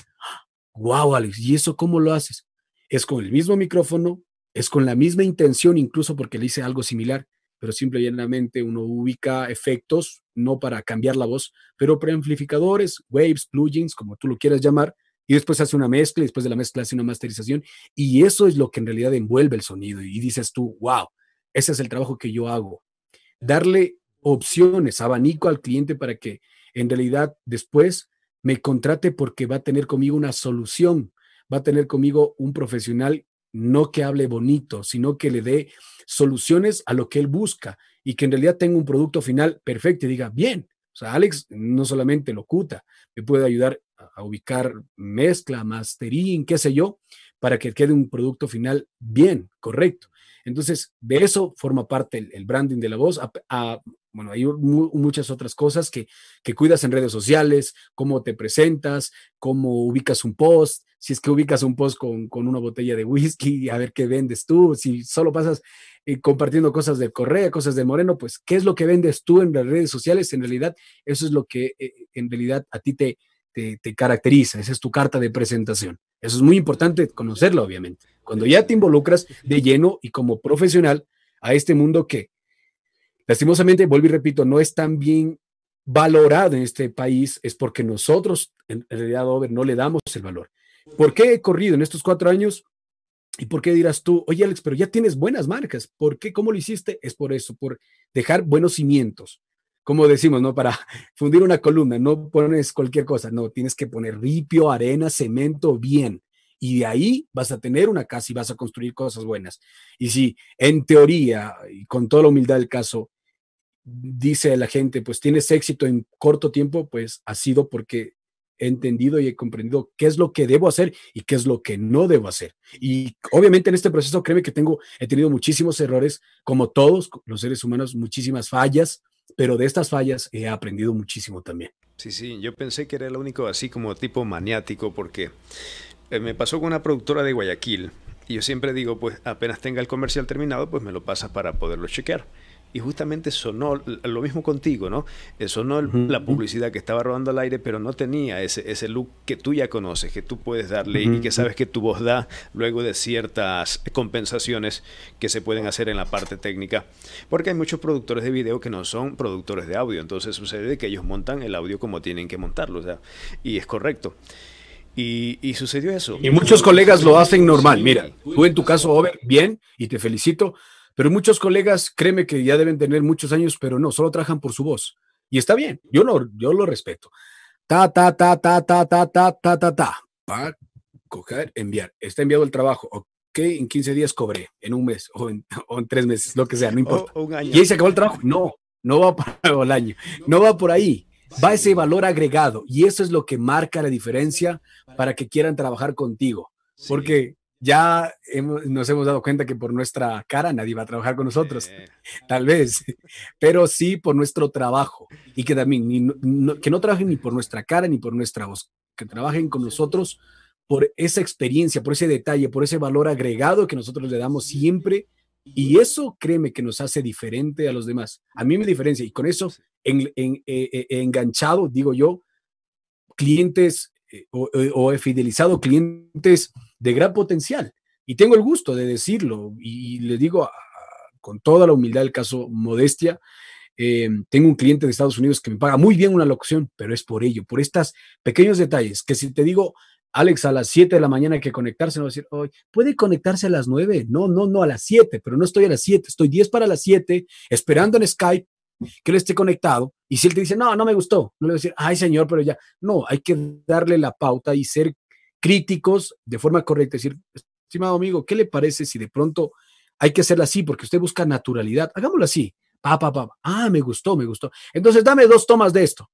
¡Wow, Alex! ¿Y eso cómo lo haces? Es con el mismo micrófono, es con la misma intención, incluso porque le hice algo similar, pero simple y llanamente uno ubica efectos, no para cambiar la voz, pero preamplificadores, waves, plugins, como tú lo quieras llamar, y después hace una mezcla, y después de la mezcla hace una masterización, y eso es lo que en realidad envuelve el sonido. Y dices tú, wow, ese es el trabajo que yo hago. Darle opciones, abanico al cliente para que en realidad después me contrate porque va a tener conmigo una solución, va a tener conmigo un profesional no que hable bonito, sino que le dé soluciones a lo que él busca y que en realidad tenga un producto final perfecto y diga, bien, o sea, Alex no solamente locuta, me puede ayudar a, ubicar mezcla, mastering, qué sé yo, para que quede un producto final bien, correcto. Entonces, de eso forma parte el, branding de la voz, bueno, hay muchas otras cosas que, cuidas en redes sociales, cómo te presentas, cómo ubicas un post, si es que ubicas un post con, una botella de whisky, a ver qué vendes tú, si solo pasas eh, compartiendo cosas de Correa, cosas de Moreno, pues qué es lo que vendes tú en las redes sociales, en realidad eso es lo que eh, en realidad a ti te, te, te, caracteriza, esa es tu carta de presentación. Eso es muy importante conocerlo, obviamente. Cuando ya te involucras de lleno y como profesional a este mundo que Lastimosamente, vuelvo y repito, no es tan bien valorado en este país, es porque nosotros, en realidad, no le damos el valor. ¿Por qué he corrido en estos cuatro años? ¿Y por qué dirás tú, oye Alex, pero ya tienes buenas marcas? ¿Por qué? ¿Cómo lo hiciste? Es por eso, por dejar buenos cimientos. Como decimos, ¿no? Para fundir una columna, no pones cualquier cosa, no, tienes que poner ripio, arena, cemento, bien. Y de ahí vas a tener una casa y vas a construir cosas buenas. Y si en teoría, y con toda la humildad del caso, dice la gente, pues tienes éxito en corto tiempo, pues ha sido porque he entendido y he comprendido qué es lo que debo hacer y qué es lo que no debo hacer. Y obviamente en este proceso, créeme que tengo, he tenido muchísimos errores, como todos los seres humanos, muchísimas fallas, pero de estas fallas he aprendido muchísimo también. Sí, sí, yo pensé que era el único así como tipo maniático, porque eh, me pasó con una productora de Guayaquil. Y yo siempre digo, pues apenas tenga el comercial terminado, pues me lo pasa para poderlo chequear y justamente sonó, lo mismo contigo, ¿no? Eh, sonó no la publicidad que estaba rodando al aire, pero no tenía ese, ese look que tú ya conoces, que tú puedes darle y que sabes que tu voz da luego de ciertas compensaciones que se pueden hacer en la parte técnica. Porque hay muchos productores de video que no son productores de audio, entonces sucede que ellos montan el audio como tienen que montarlo, o sea, y es correcto. Y, sucedió eso. Y muchos colegas lo hacen normal. Mira, tú en tu caso, Over, bien, y te felicito, pero muchos colegas, créeme que ya deben tener muchos años, pero no, solo trabajan por su voz. Y está bien, yo lo, yo lo respeto. Ta, ta, ta, ta, ta, ta, ta, ta, ta, ta. Para coger, enviar. Está enviado el trabajo. Ok, en 15 días cobré, en un mes o en, tres meses, lo que sea, no importa. Y ahí se acabó el trabajo. No, no va para el año, no va por ahí. Va ese valor agregado y eso es lo que marca la diferencia para que quieran trabajar contigo. Porque ya nos hemos dado cuenta que por nuestra cara nadie va a trabajar con nosotros, tal vez, pero sí por nuestro trabajo y que también que no trabajen ni por nuestra cara ni por nuestra voz, que trabajen con nosotros por esa experiencia, por ese detalle, por ese valor agregado que nosotros le damos siempre. Y eso, créeme, que nos hace diferente a los demás. A mí me diferencia y con eso en, eh, eh, enganchado, digo yo, clientes eh, o, o he fidelizado clientes de gran potencial. Y tengo el gusto de decirlo y, le digo con toda la humildad el caso, modestia. Em, tengo un cliente de Estados Unidos que me paga muy bien una locución, pero es por ello, por estos pequeños detalles, que si te digo, Alex, a las 7 de la mañana hay que conectarse, no va a decir, hoy puede conectarse a las 9, no, no, no, a las 7, pero no estoy a las 7, estoy 10 para las 7, esperando en Skype que él esté conectado, y si él te dice, no, no me gustó, no le voy a decir, ay señor, pero ya, no, hay que darle la pauta y ser críticos de forma correcta, decir, estimado amigo, ¿qué le parece si de pronto hay que hacerla así? Porque usted busca naturalidad, hagámoslo así, pa, pa, ah, me gustó, me gustó. Entonces dame dos tomas de esto.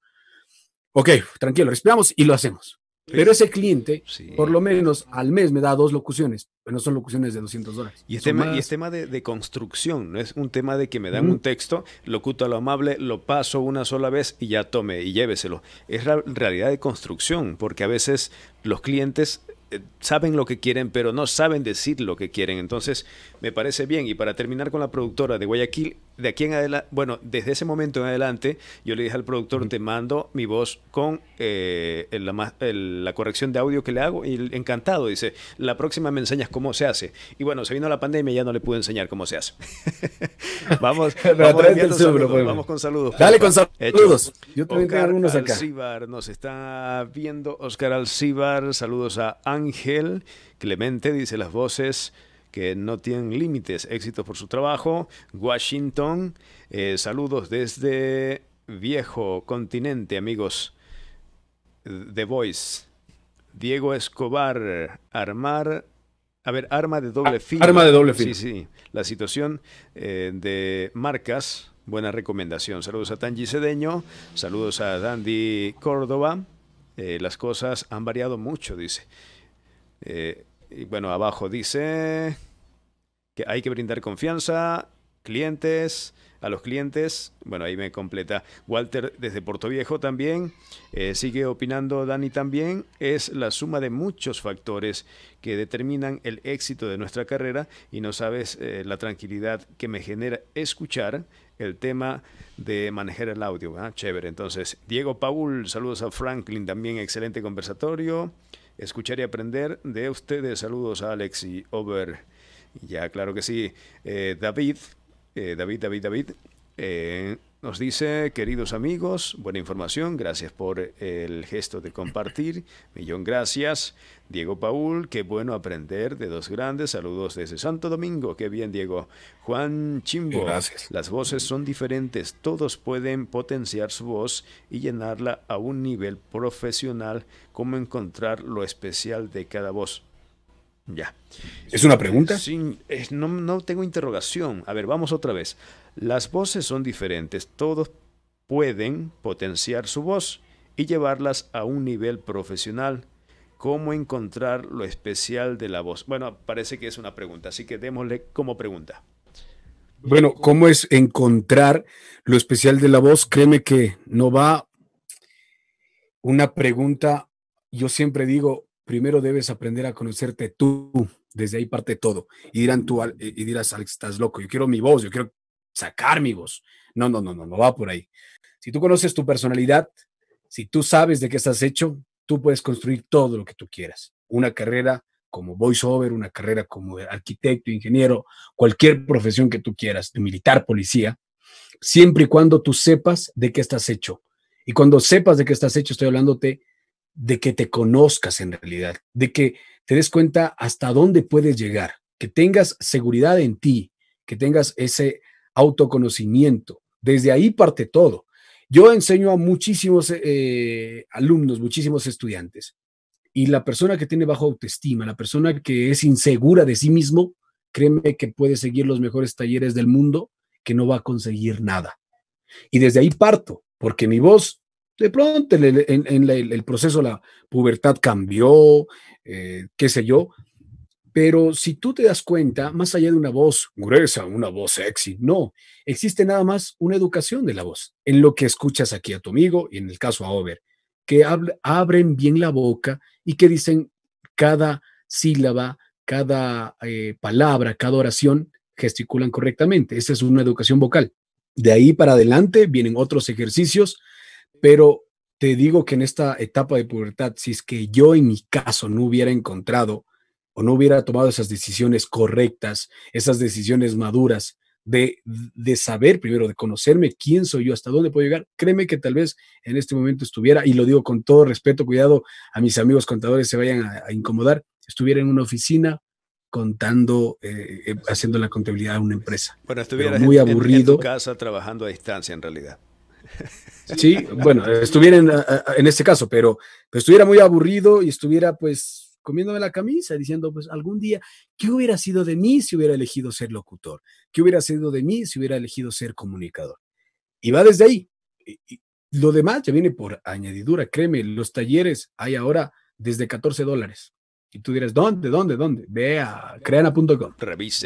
Ok, tranquilo, respiramos y lo hacemos. Pero, pues, ese cliente, por lo menos al mes, me da dos locuciones, pero no son locuciones de 200 dólares. Y es tema, y tema de, construcción, no es un tema de que me dan un texto, locuto a lo amable, lo paso una sola vez y ya tome y lléveselo. Es la realidad de construcción, porque a veces los clientes eh, saben lo que quieren, pero no saben decir lo que quieren. Entonces, me parece bien. Y para terminar con la productora de Guayaquil, de aquí en adelante, bueno, desde ese momento en adelante, yo le dije al productor, te mando mi voz con eh, la, corrección de audio que le hago y encantado, dice, la próxima me enseñas cómo se hace. Y bueno, se vino la pandemia y ya no le pude enseñar cómo se hace. vamos, pues. vamos, con saludos. Dale con saludos. Yo acá. Alcibar, nos está viendo Oscar Alcibar, saludos a Ángel Clemente, dice las voces que no tienen límites, Éxito por su trabajo. Washington, eh, saludos desde viejo continente, amigos. The Voice. Diego Escobar, armar a ver, arma de doble ah, filo. Arma de doble filo. Sí, sí. La situación eh, de marcas, buena recomendación. Saludos a Tangi Cedeño, saludos a Dandy Córdoba. Eh, las cosas han variado mucho, dice. Eh, y bueno, abajo dice que hay que brindar confianza, clientes, a los clientes. Bueno, ahí me completa. Walter desde Portoviejo también eh, sigue opinando, Dani también. Es la suma de muchos factores que determinan el éxito de nuestra carrera y no sabes eh, la tranquilidad que me genera escuchar el tema de manejar el audio. ¿ah? Chévere. Entonces, Diego Paul, saludos a Franklin también, excelente conversatorio escuchar y aprender de ustedes. Saludos a Alex y Over. Ya, claro que sí. Eh, eh, David, David, David, David. Eh, nos dice, queridos amigos, buena información, gracias por eh, el gesto de compartir, millón gracias. Diego Paul, qué bueno aprender de dos grandes, saludos desde Santo Domingo, qué bien Diego. Juan Chimbo, las voces son diferentes, todos pueden potenciar su voz y llenarla a un nivel profesional, cómo encontrar lo especial de cada voz. Ya. ¿Es una pregunta? Sí, no, no tengo interrogación. A ver, vamos otra vez. Las voces son diferentes. Todos pueden potenciar su voz y llevarlas a un nivel profesional. ¿Cómo encontrar lo especial de la voz? Bueno, parece que es una pregunta, así que démosle como pregunta. Bueno, ¿cómo es encontrar lo especial de la voz? Créeme que no va una pregunta, yo siempre digo, primero debes aprender a conocerte tú. Desde ahí parte todo. Y dirán tú, y dirás, Alex, estás loco, yo quiero mi voz, yo quiero sacar mi voz. No, no, no, no, no va por ahí. Si tú conoces tu personalidad, si tú sabes de qué estás hecho, tú puedes construir todo lo que tú quieras. Una carrera como voiceover, una carrera como arquitecto, ingeniero, cualquier profesión que tú quieras, militar, policía, siempre y cuando tú sepas de qué estás hecho. Y cuando sepas de qué estás hecho, estoy hablándote de que te conozcas en realidad, de que te des cuenta hasta dónde puedes llegar, que tengas seguridad en ti, que tengas ese autoconocimiento. Desde ahí parte todo. Yo enseño a muchísimos eh, alumnos, muchísimos estudiantes, y la persona que tiene baja autoestima, la persona que es insegura de sí mismo, créeme que puede seguir los mejores talleres del mundo, que no va a conseguir nada. Y desde ahí parto, porque mi voz de pronto en, el, en, de la, proceso la pubertad cambió, eh, qué sé yo, pero si tú te das cuenta, más allá de una voz gruesa, una voz sexy, no, existe nada más una educación de la voz, en lo que escuchas aquí a tu amigo y en el caso a Over, que abren bien la boca y que dicen cada sílaba, cada eh, palabra, cada oración, gesticulan correctamente. Esa es una educación vocal. De ahí para adelante vienen otros ejercicios pero te digo que en esta etapa de pubertad, si es que yo en mi caso no hubiera encontrado o no hubiera tomado esas decisiones correctas, esas decisiones maduras, de, saber primero, de conocerme quién soy yo, hasta dónde puedo llegar. Créeme que tal vez en este momento estuviera, y lo digo con todo respeto, cuidado a mis amigos contadores se vayan a, incomodar, estuviera en una oficina contando, eh, eh, haciendo la contabilidad de una empresa. Bueno, estuviera muy aburrido. En, casa trabajando a distancia en realidad. Sí, bueno, estuviera en, este caso, pero, estuviera muy aburrido y estuviera pues comiéndome la camisa diciendo pues algún día, ¿qué hubiera sido de mí si hubiera elegido ser locutor? ¿Qué hubiera sido de mí si hubiera elegido ser comunicador? Y va desde ahí. lo demás ya viene por añadidura, créeme, los talleres hay ahora desde 14 dólares. Y tú dirás, ¿dónde, dónde, dónde? Ve a creana.com.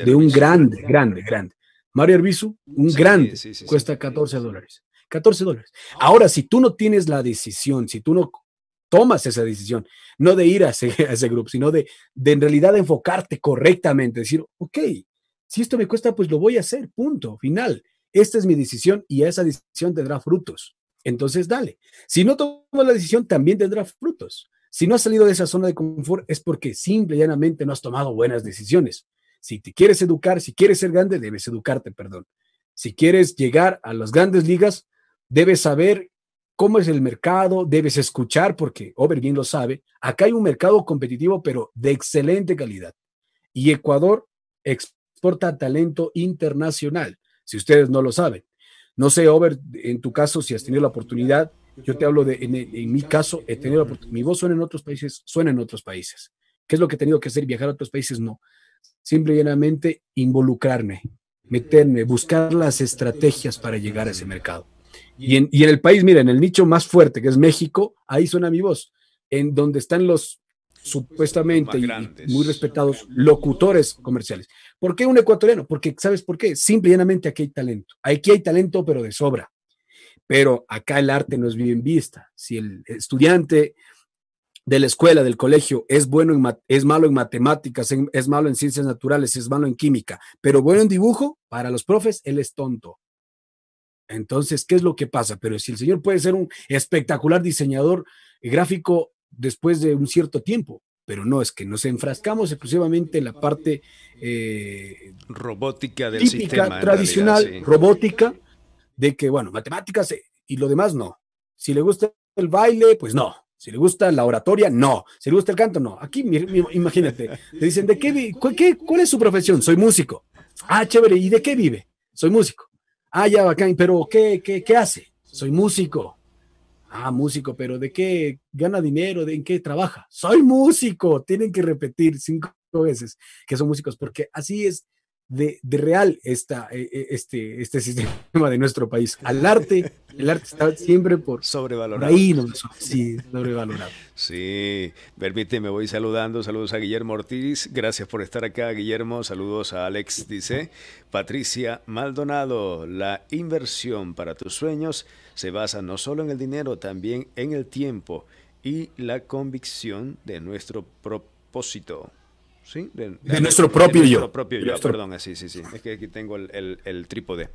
De un grande, grande, grande. Mario Arbizu, un grande, cuesta 14 dólares. 14 dólares. Ah. Ahora, si tú no tienes la decisión, si tú no tomas esa decisión, no de ir a ese, grupo, sino de, de en realidad enfocarte correctamente, decir, ok, si esto me cuesta, pues lo voy a hacer, punto, final. Esta es mi decisión y esa decisión tendrá frutos. Entonces, dale. Si no tomas la decisión, también tendrá frutos. Si no has salido de esa zona de confort, es porque simple y llanamente no has tomado buenas decisiones. Si te quieres educar, si quieres ser grande, debes educarte, perdón. Si quieres llegar a las grandes ligas, debes saber cómo es el mercado, debes escuchar, porque Over bien lo sabe, acá hay un mercado competitivo, pero de excelente calidad. Y Ecuador exporta talento internacional, si ustedes no lo saben. No sé, Over, en tu caso, si has tenido la oportunidad, yo te hablo de, en, en mi caso, he tenido la oportunidad, mi voz suena en otros países, suena en otros países. ¿Qué es lo que he tenido que hacer? ¿Viajar a otros países? No. simplemente involucrarme, meterme, buscar las estrategias para llegar a ese mercado. Y en, el país, miren, en el nicho más fuerte, que es México, ahí suena mi voz. En donde están los supuestamente muy respetados locutores comerciales. ¿Por qué un ecuatoriano? Porque, ¿sabes por qué? Simple y llanamente aquí hay talento. Aquí hay talento, pero de sobra. Pero acá el arte no es bien vista. Si el estudiante de la escuela, del colegio, es bueno, en es malo en matemáticas, es malo en ciencias naturales, es malo en química, pero bueno en dibujo, para los profes, él es tonto. Entonces, ¿qué es lo que pasa? Pero si el señor puede ser un espectacular diseñador gráfico después de un cierto tiempo, pero no, es que nos enfrascamos exclusivamente en la parte eh, robótica del típica, Tradicional, robótica, de que, bueno, matemáticas eh, y lo demás no. Si le gusta el baile, pues no. Si le gusta la oratoria, no. Si le gusta el canto, no. Aquí, imagínate, te dicen, ¿de qué, qué, ¿cuál es su profesión? Soy músico. Ah, chévere, ¿y de qué vive? Soy músico. Ah, ya, bacán, pero ¿qué, qué, qué hace? Soy músico. Ah, músico, pero ¿de qué gana dinero? ¿De en qué trabaja? Soy músico. Tienen que repetir cinco veces que son músicos, porque así es de, real está e, e, este, este sistema de nuestro país. Al arte, el arte está siempre por... Sobrevalorado. ahí, no, sí, sobrevalorado. Sí, permíteme, voy saludando. Saludos a Guillermo Ortiz. Gracias por estar acá, Guillermo. Saludos a Alex, dice. Patricia Maldonado, la inversión para tus sueños se basa no solo en el dinero, también en el tiempo y la convicción de nuestro propósito. De, nuestro propio yo. propio perdón, eh, sí, sí, sí. Es que aquí tengo el, trípode.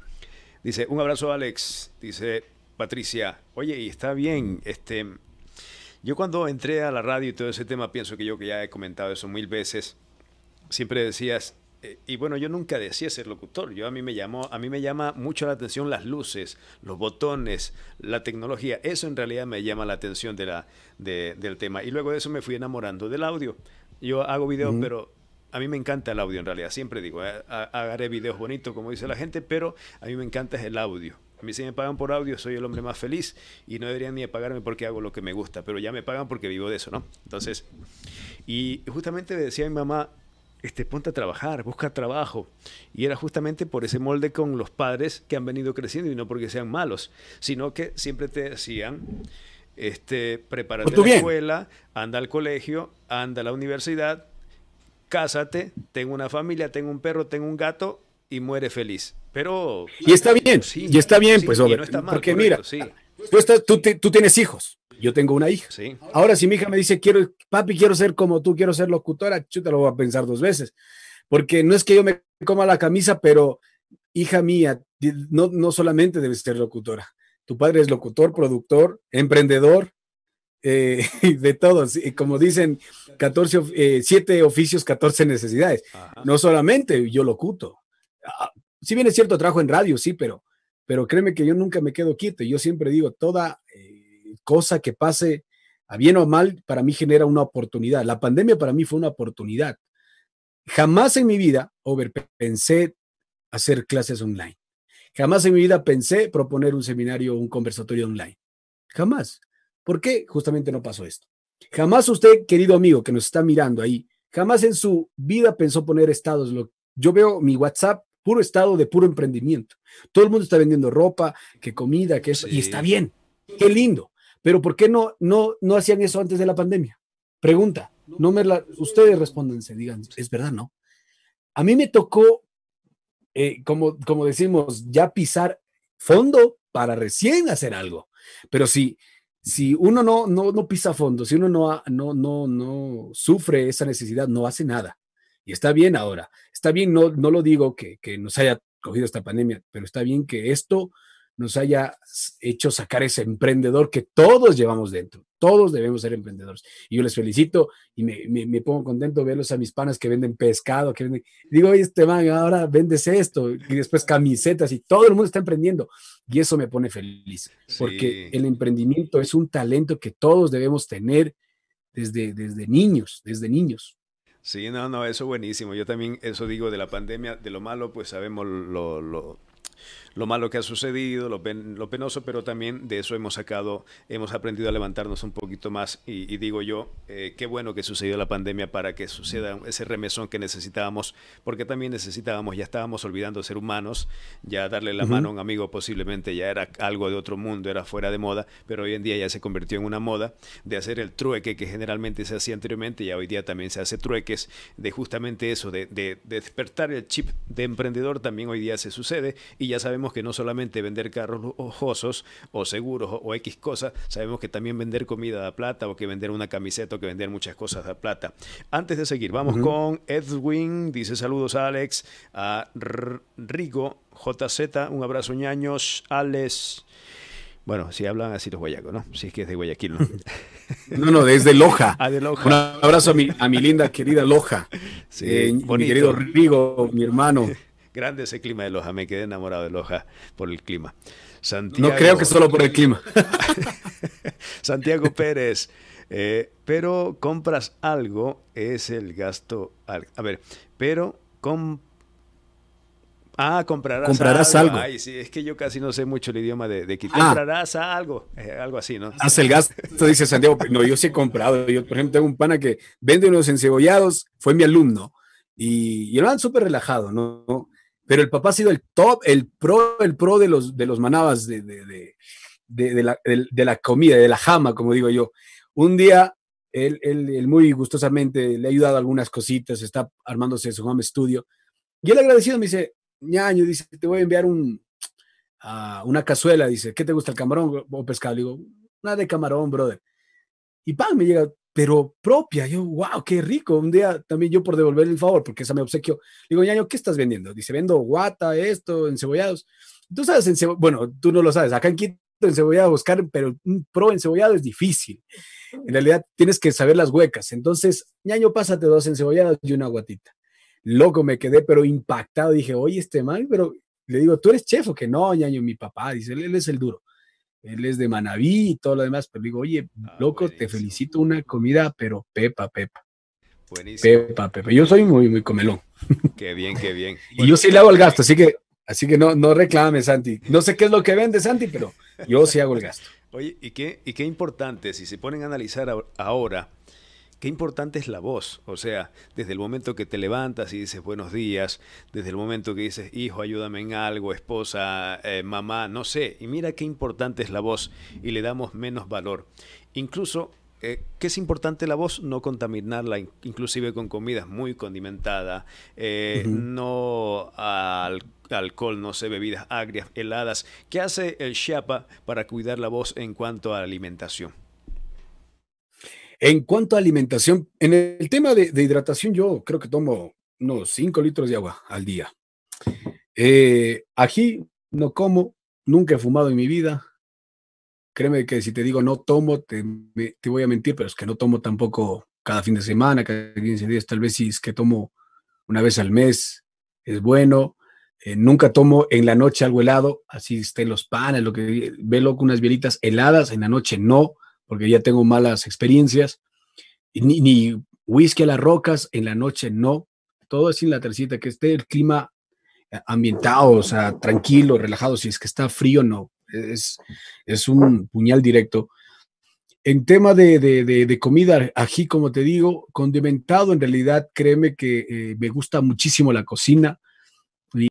Dice, un abrazo Alex, dice Patricia, oye, y está bien, este, yo cuando entré a la radio y todo ese tema, pienso que yo que ya he comentado eso mil veces, siempre decías, eh, y bueno, yo nunca decía ser locutor, yo a mí me llamó, a mí me llama mucho la atención las luces, los botones, la tecnología, eso en realidad me llama la atención de la, del tema. Y luego de eso me fui enamorando del audio, yo hago videos, pero a mí me encanta el audio en realidad, siempre digo, eh, haré videos bonitos como dice la gente, pero a mí me encanta el audio. A mí si me pagan por audio soy el hombre más feliz y no deberían ni pagarme porque hago lo que me gusta, pero ya me pagan porque vivo de eso, ¿no? Entonces, y justamente decía mi mamá, este, ponte a trabajar, busca trabajo. Y era justamente por ese molde con los padres que han venido creciendo y no porque sean malos, sino que siempre te decían este, prepárate pues la escuela, anda al colegio, anda a la universidad, cásate, tengo una familia, tengo un perro, tengo un gato y muere feliz. Pero y está bien, y está bien, pues porque mira, tú, estás, tú, tienes hijos, yo tengo una hija. Ahora si mi hija me dice quiero, papi quiero ser como tú, quiero ser locutora, yo te lo voy a pensar dos veces, porque no es que yo me coma la camisa, pero hija mía, no, no solamente debes ser locutora tu padre es locutor, productor, emprendedor, eh, de todos. Y como dicen, eh, siete oficios, 14 necesidades. No solamente yo locuto. Ah, si bien es cierto, trabajo en radio, sí, pero, pero créeme que yo nunca me quedo quieto. Yo siempre digo, toda eh, cosa que pase, a bien o a mal, para mí genera una oportunidad. La pandemia para mí fue una oportunidad. Jamás en mi vida, Over, pensé hacer clases online. Jamás en mi vida pensé proponer un seminario o un conversatorio online. Jamás. ¿Por qué? Justamente no pasó esto. Jamás usted, querido amigo que nos está mirando ahí, jamás en su vida pensó poner estados. Yo veo mi WhatsApp puro estado de puro emprendimiento. Todo el mundo está vendiendo ropa, que comida, que eso, y está bien. Qué lindo. Pero ¿por qué no, no, no hacían eso antes de la pandemia? Pregunta. No me la, ustedes respóndanse, digan, es verdad, ¿no? A mí me tocó eh, como, decimos, ya pisar fondo para recién hacer algo. Pero si, si uno no, no, no pisa fondo, si uno no, no, no, no sufre esa necesidad, no hace nada. Y está bien ahora, está bien, no, no lo digo que, que nos haya cogido esta pandemia, pero está bien que esto nos haya hecho sacar ese emprendedor que todos llevamos dentro. Todos debemos ser emprendedores. Y yo les felicito y me, pongo contento verlos a mis panas que venden pescado, que venden... Digo, oye, Esteban, ahora vendes esto y después camisetas y todo el mundo está emprendiendo. Y eso me pone feliz, porque el emprendimiento es un talento que todos debemos tener desde, desde niños, desde niños. Sí, no, no, eso buenísimo. Yo también eso digo de la pandemia, de lo malo, pues sabemos lo, lo lo malo que ha sucedido, lo, lo penoso, pero también de eso hemos sacado, hemos aprendido a levantarnos un poquito más y, digo yo, eh, qué bueno que sucedió la pandemia para que suceda ese remesón que necesitábamos, porque también necesitábamos, ya estábamos olvidando ser humanos, ya darle la mano a un amigo posiblemente ya era algo de otro mundo, era fuera de moda, pero hoy en día ya se convirtió en una moda de hacer el trueque que generalmente se hacía anteriormente, y hoy día también se hace trueques de justamente eso, de, de despertar el chip de emprendedor, también hoy día se sucede y ya sabemos que no solamente vender carros ojosos o seguros o, X cosas, sabemos que también vender comida da plata o que vender una camiseta o que vender muchas cosas da plata. Antes de seguir, vamos con Edwin, dice saludos a Alex, a Rigo, JZ, un abrazo ñaños, Alex. Bueno, si hablan así los guayacos, ¿no? Si es que es de Guayaquil, ¿no? No, no, desde Loja. Ah, un abrazo a mi, linda, querida Loja. Sí, eh, mi querido Rigo, mi hermano. Grande ese clima de Loja, me quedé enamorado de Loja por el clima. no creo que solo por el clima. Santiago Pérez, eh, pero compras algo es el gasto. a ver, pero con. Ah, comprarás, algo. Ay, sí, es que yo casi no sé mucho el idioma de, de ah. Comprarás algo, eh, algo así, ¿no? Haz el gasto, dice Santiago. No, yo sí he comprado. Yo, por ejemplo, tengo un pana que vende unos encebollados, fue mi alumno. Y, lo lo súper relajado, ¿no? pero el papá ha sido el top, el pro, el pro de los, de los manabas de, la, comida, de la jama, como digo yo. Un día, él, muy gustosamente le ha ayudado algunas cositas, está armándose su home estudio. y él agradecido me dice, ñaño, dice, te voy a enviar un, una cazuela, dice, ¿qué te gusta el camarón o pescado? Le digo, nada de camarón, brother. Y pam, me llega pero propia. Yo, wow, qué rico. Un día también yo por devolver el favor, porque esa me obsequio. Digo, ñaño, ¿qué estás vendiendo? Dice, vendo guata, esto, encebollados. Tú sabes, bueno, tú no lo sabes. Acá en Quito encebollado buscar, pero un pro encebollado es difícil. En realidad tienes que saber las huecas. Entonces, ñaño, pásate dos encebolladas y una guatita. Loco, me quedé, pero impactado. Dije, oye, este mal, pero le digo, ¿tú eres chef o que no, ñaño? Mi papá, dice, él es el duro él es de Manaví y todo lo demás, pero digo, oye, ah, loco, te felicito una comida, pero pepa, pepa. Buenísimo. Pepa, pepa. Yo soy muy, muy comelón. Qué bien, qué bien. y yo sí le hago el gasto, así que, así que no, no reclame, Santi. No sé qué es lo que vende, Santi, pero yo sí hago el gasto. Oye, y qué, y qué importante, si se ponen a analizar ahora qué importante es la voz. O sea, desde el momento que te levantas y dices buenos días, desde el momento que dices hijo, ayúdame en algo, esposa, eh, mamá, no sé. Y mira qué importante es la voz y le damos menos valor. Incluso, que eh, ¿qué es importante la voz? No contaminarla, inclusive con comidas muy condimentadas, eh, no al alcohol, no sé, bebidas agrias, heladas. ¿Qué hace el Chiapa para cuidar la voz en cuanto a alimentación? En cuanto a alimentación, en el tema de, hidratación, yo creo que tomo unos 5 litros de agua al día. Eh, aquí no como, nunca he fumado en mi vida. Créeme que si te digo no tomo, te, voy a mentir, pero es que no tomo tampoco cada fin de semana, cada 15 días, tal vez si es que tomo una vez al mes, es bueno. Eh, nunca tomo en la noche algo helado, así estén los panes, lo que ve loco, unas bielitas heladas, en la noche no porque ya tengo malas experiencias, ni, whisky a las rocas, en la noche no, todo es sin la tercita, que esté el clima eh, ambientado, o sea, tranquilo, relajado, si es que está frío, no, es, es un puñal directo. En tema de, de, comida, aquí como te digo, condimentado, en realidad, créeme que eh, me gusta muchísimo la cocina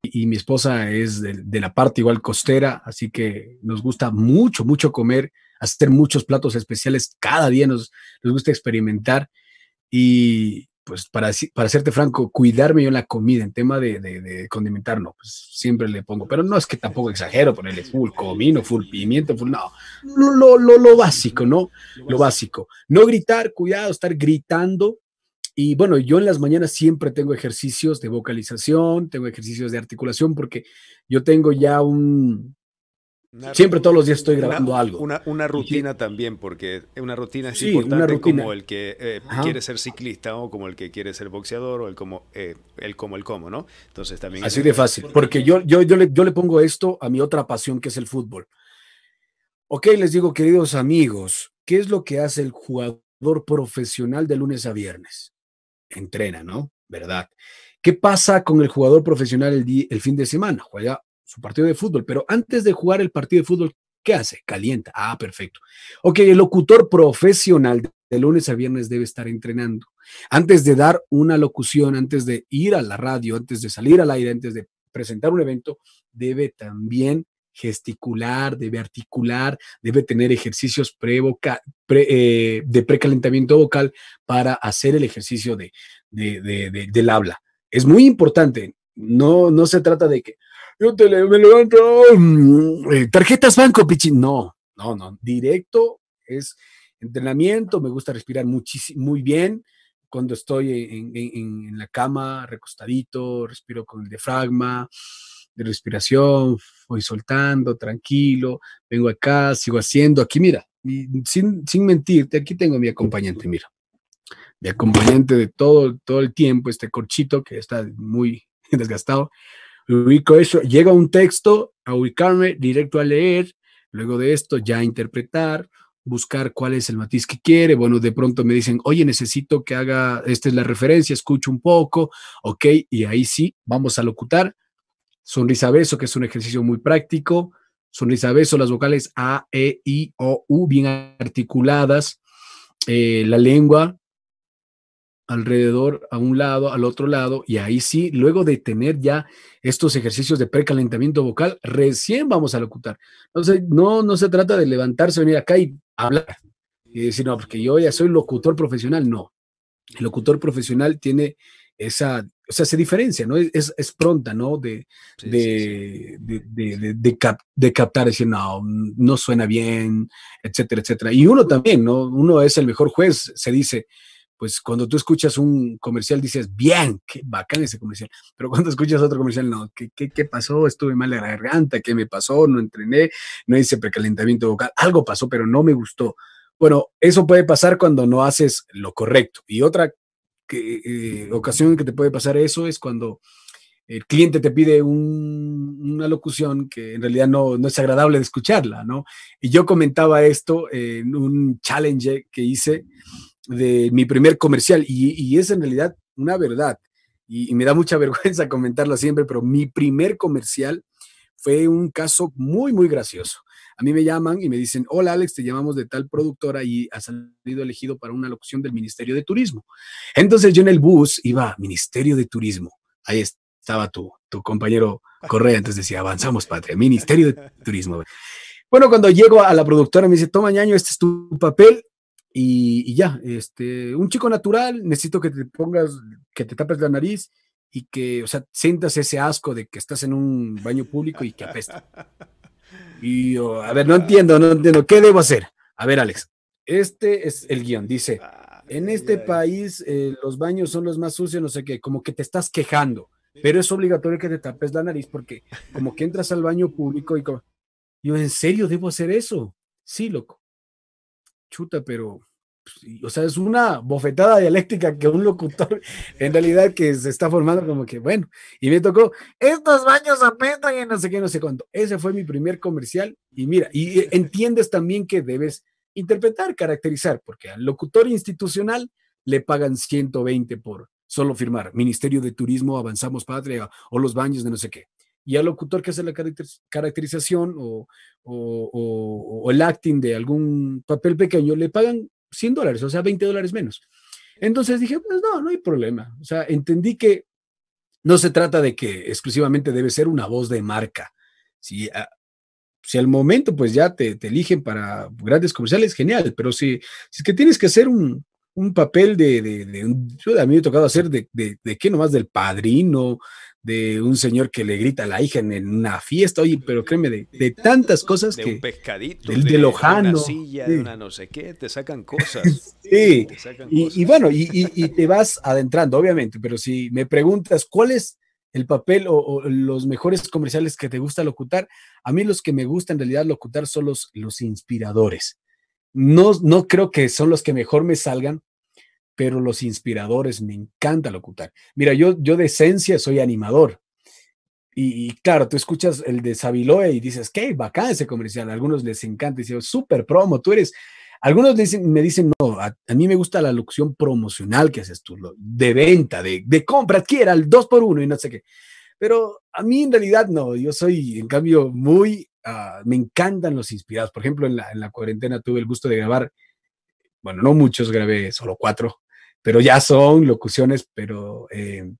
y mi esposa es de, la parte igual costera, así que nos gusta mucho, mucho comer hacer muchos platos especiales cada día, nos, nos gusta experimentar y pues para, para serte franco, cuidarme yo en la comida, en tema de, de, condimentar, no, pues siempre le pongo, pero no es que tampoco exagero ponerle full comino, full pimiento, full, no, lo, lo, lo básico, ¿no? Lo básico. No gritar, cuidado, estar gritando, y bueno, yo en las mañanas siempre tengo ejercicios de vocalización, tengo ejercicios de articulación, porque yo tengo ya un, Siempre todos los días estoy grabando algo. Una, rutina también, porque una rutina es importante como el que eh, quiere ser ciclista o como el que quiere ser boxeador o el como eh, el como el cómo, ¿no? Entonces también así de fácil, porque yo yo yo le, pongo esto a mi otra pasión que es el fútbol. Ok, les digo queridos amigos, ¿qué es lo que hace el jugador profesional de lunes a viernes? Entrena, ¿no? ¿Verdad? ¿Qué pasa con el jugador profesional el, fin de semana? Juega su partido de fútbol, pero antes de jugar el partido de fútbol, ¿qué hace? Calienta. Ah, perfecto. Ok, el locutor profesional de lunes a viernes debe estar entrenando. Antes de dar una locución, antes de ir a la radio, antes de salir al aire, antes de presentar un evento, debe también gesticular, debe articular, debe tener ejercicios eh, de precalentamiento vocal para hacer el ejercicio de, del habla. Es muy importante. No, no se trata de que, yo te me levanto. Mm, eh, tarjetas banco, pichín. No, no, no. Directo es entrenamiento. Me gusta respirar muchísimo, muy bien. Cuando estoy en, la cama, recostadito, respiro con el diafragma de respiración, voy soltando, tranquilo, vengo acá, sigo haciendo, aquí mira, sin, sin mentirte, aquí tengo mi acompañante, mira, mi acompañante de todo, todo el tiempo, este corchito que está muy desgastado, ubico eso, llega un texto a ubicarme, directo a leer, luego de esto ya interpretar, buscar cuál es el matiz que quiere, bueno, de pronto me dicen, oye, necesito que haga, esta es la referencia, escucho un poco, ok, y ahí sí, vamos a locutar, sonrisa beso, que es un ejercicio muy práctico, sonrisa beso, las vocales A, E, I, O, U bien articuladas, eh, la lengua, alrededor, a un lado, al otro lado, y ahí sí, luego de tener ya estos ejercicios de precalentamiento vocal, recién vamos a locutar. Entonces, no, no se trata de levantarse, venir acá y hablar y eh, decir, no, porque yo ya soy locutor profesional, no. El locutor profesional tiene esa, o sea, se diferencia, ¿no? Es, pronta, ¿no? De, de, de, captar, decir, no, no suena bien, etcétera, etcétera. Y uno también, ¿no? Uno es el mejor juez, se dice, pues cuando tú escuchas un comercial dices, bien, qué bacán ese comercial, pero cuando escuchas otro comercial, no, ¿qué, qué, qué pasó? Estuve mal en la garganta, ¿qué me pasó? No entrené, no hice precalentamiento vocal, algo pasó, pero no me gustó. Bueno, eso puede pasar cuando no haces lo correcto. Y otra ocasión en eh, ocasión que te puede pasar eso es cuando el cliente te pide una locución que en realidad no, no, es agradable de escucharla, ¿no? Y yo comentaba esto en un challenge que hice de mi primer comercial y, es en realidad una verdad y, me da mucha vergüenza comentarlo siempre, pero mi primer comercial fue un caso muy, muy gracioso. A mí me llaman y me dicen, hola Alex, te llamamos de tal productora y has sido elegido para una locución del Ministerio de Turismo. Entonces yo en el bus iba, Ministerio de Turismo, ahí estaba tu, tu compañero Correa, entonces decía, avanzamos, patria, Ministerio de Turismo. Bueno, cuando llego a la productora me dice, toma ñaño, este es tu papel, y, ya, este, un chico natural, necesito que te pongas, que te tapes la nariz y que, o sea, sientas ese asco de que estás en un baño público y que apesta. Y yo, a ver, no entiendo, no entiendo, ¿qué debo hacer? A ver, Alex, este es el guión, dice, en este país eh, los baños son los más sucios, no sé qué, como que te estás quejando, pero es obligatorio que te tapes la nariz porque como que entras al baño público y como, yo, ¿en serio debo hacer eso? Sí, loco chuta, pero pues, o sea, es una bofetada dialéctica que un locutor en realidad que se está formando como que, bueno, y me tocó, estos baños apetan y no sé qué, no sé cuánto. Ese fue mi primer comercial y mira, y eh, entiendes también que debes interpretar, caracterizar, porque al locutor institucional le pagan 120 por solo firmar Ministerio de Turismo, Avanzamos Patria o los baños de no sé qué y al locutor que hace la caracterización o, el acting de algún papel pequeño, le pagan 100 dólares, o sea, 20 dólares menos. Entonces dije, pues no, no hay problema. O sea, entendí que no se trata de que exclusivamente debe ser una voz de marca. Si, si al momento pues ya te, eligen para grandes comerciales, genial, pero si, es que tienes que hacer un, papel de, de, de, a mí me ha tocado hacer de, de, qué nomás, del padrino, de un señor que le grita a la hija en, una fiesta, oye, pero créeme, de, tantas cosas que... Un pescadito, de, lojano. Una de una no sé qué, te sacan cosas. sí, y, y, bueno, y, te vas adentrando, obviamente, pero si me preguntas cuál es el papel o, los mejores comerciales que te gusta locutar, a mí los que me gusta en realidad locutar son los, los inspiradores. No, no creo que son los que mejor me salgan, pero los inspiradores me encanta locutar. Mira, yo, yo de esencia soy animador. Y, claro, tú escuchas el de Sabiloe y dices, qué bacán ese comercial. A algunos les encanta y dicen, súper promo, tú eres. Algunos dicen, me dicen, no, a, mí me gusta la locución promocional que haces tú, de venta, de, de compra, adquiera el 2x1 y no sé qué. Pero a mí en realidad no, yo soy en cambio muy, ah, me encantan los inspirados. Por ejemplo, en la, en la cuarentena tuve el gusto de grabar, bueno, no muchos, grabé solo cuatro, pero ya son locuciones, pero eh,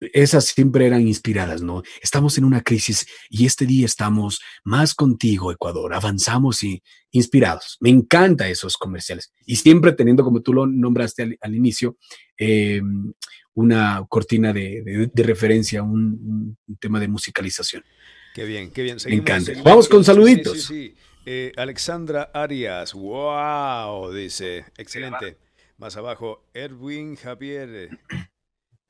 esas siempre eran inspiradas, ¿no? Estamos en una crisis y este día estamos más contigo, Ecuador, avanzamos y inspirados. Me encanta esos comerciales. Y siempre teniendo, como tú lo nombraste al, inicio, em, una cortina de, referencia, un, un, tema de musicalización. Qué bien, qué bien. Seguimos, Me encanta. Vamos con saluditos. Sí, sí, eh, Alexandra Arias, wow, dice, excelente. Más abajo, Erwin Javier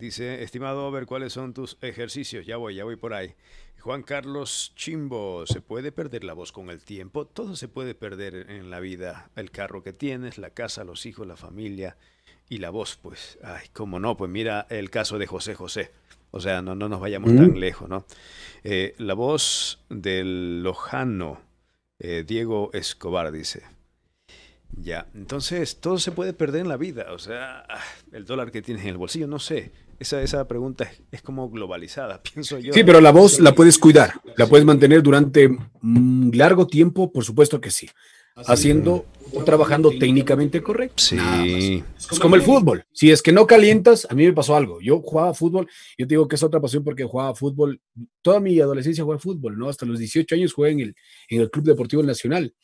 dice, estimado ver ¿cuáles son tus ejercicios? Ya voy, ya voy por ahí. Juan Carlos Chimbo, ¿se puede perder la voz con el tiempo? Todo se puede perder en la vida. El carro que tienes, la casa, los hijos, la familia y la voz, pues, ay, cómo no, pues mira el caso de José José. O sea, no, no nos vayamos tan mm. lejos, ¿no? Eh, la voz del lojano, eh, Diego Escobar, dice. Ya, entonces todo se puede perder en la vida, o sea, el dólar que tienes en el bolsillo, no sé. Esa, esa pregunta es, como globalizada, pienso yo. Sí, pero la voz la puedes cuidar, la puedes mantener durante un largo tiempo, por supuesto que sí. Haciendo o trabajando técnicamente correcto. Sí. Es como el fútbol. Si es que no calientas, a mí me pasó algo. Yo jugaba fútbol, yo te digo que es otra pasión porque jugaba fútbol, toda mi adolescencia jugué fútbol, ¿no? Hasta los 18 años jugué en el, en el Club Deportivo Nacional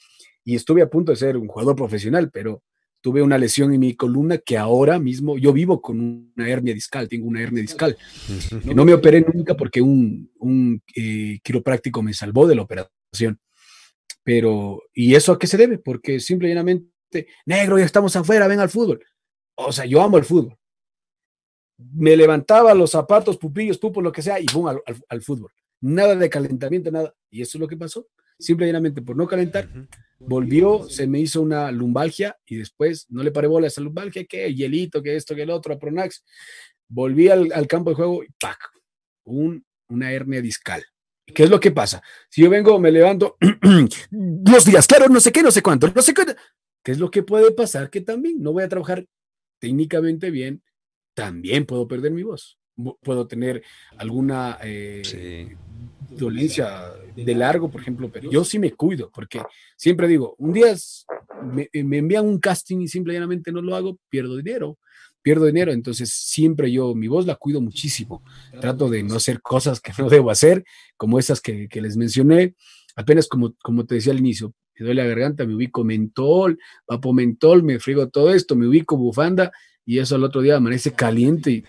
y estuve a punto de ser un jugador profesional, pero tuve una lesión en mi columna que ahora mismo yo vivo con una hernia discal, tengo una hernia discal. no me operé nunca porque un, un eh, quiropráctico me salvó de la operación. Pero, ¿y eso a qué se debe? Porque simple llanamente, negro, ya estamos afuera, ven al fútbol. O sea, yo amo el fútbol. Me levantaba los zapatos, pupillos, pupos, lo que sea, y boom, al, fútbol. Nada de calentamiento, nada. Y eso es lo que pasó. Simple y por no calentar, Volvió, se me hizo una lumbalgia y después no le paré bola a esa lumbalgia, que hielito, que esto, que el otro, a Pronax. Volví al, campo de juego y ¡pac! Un, una hernia discal. ¿Qué es lo que pasa? Si yo vengo, me levanto los días, claro, no sé qué, no sé cuánto, no sé qué. ¿Qué es lo que puede pasar? Que también no voy a trabajar técnicamente bien, también puedo perder mi voz. Puedo tener alguna eh, dolencia de largo, por ejemplo, pero yo sí me cuido, porque siempre digo, un día eh, me, envían un casting y simplemente no lo hago, pierdo dinero, pierdo dinero, entonces siempre yo mi voz la cuido muchísimo, trato de no hacer cosas que no debo hacer, como esas que, les mencioné, apenas como, como te decía al inicio, me duele la garganta, me ubico mentol, papo mentol, me frigo todo esto, me ubico bufanda y eso al otro día amanece caliente y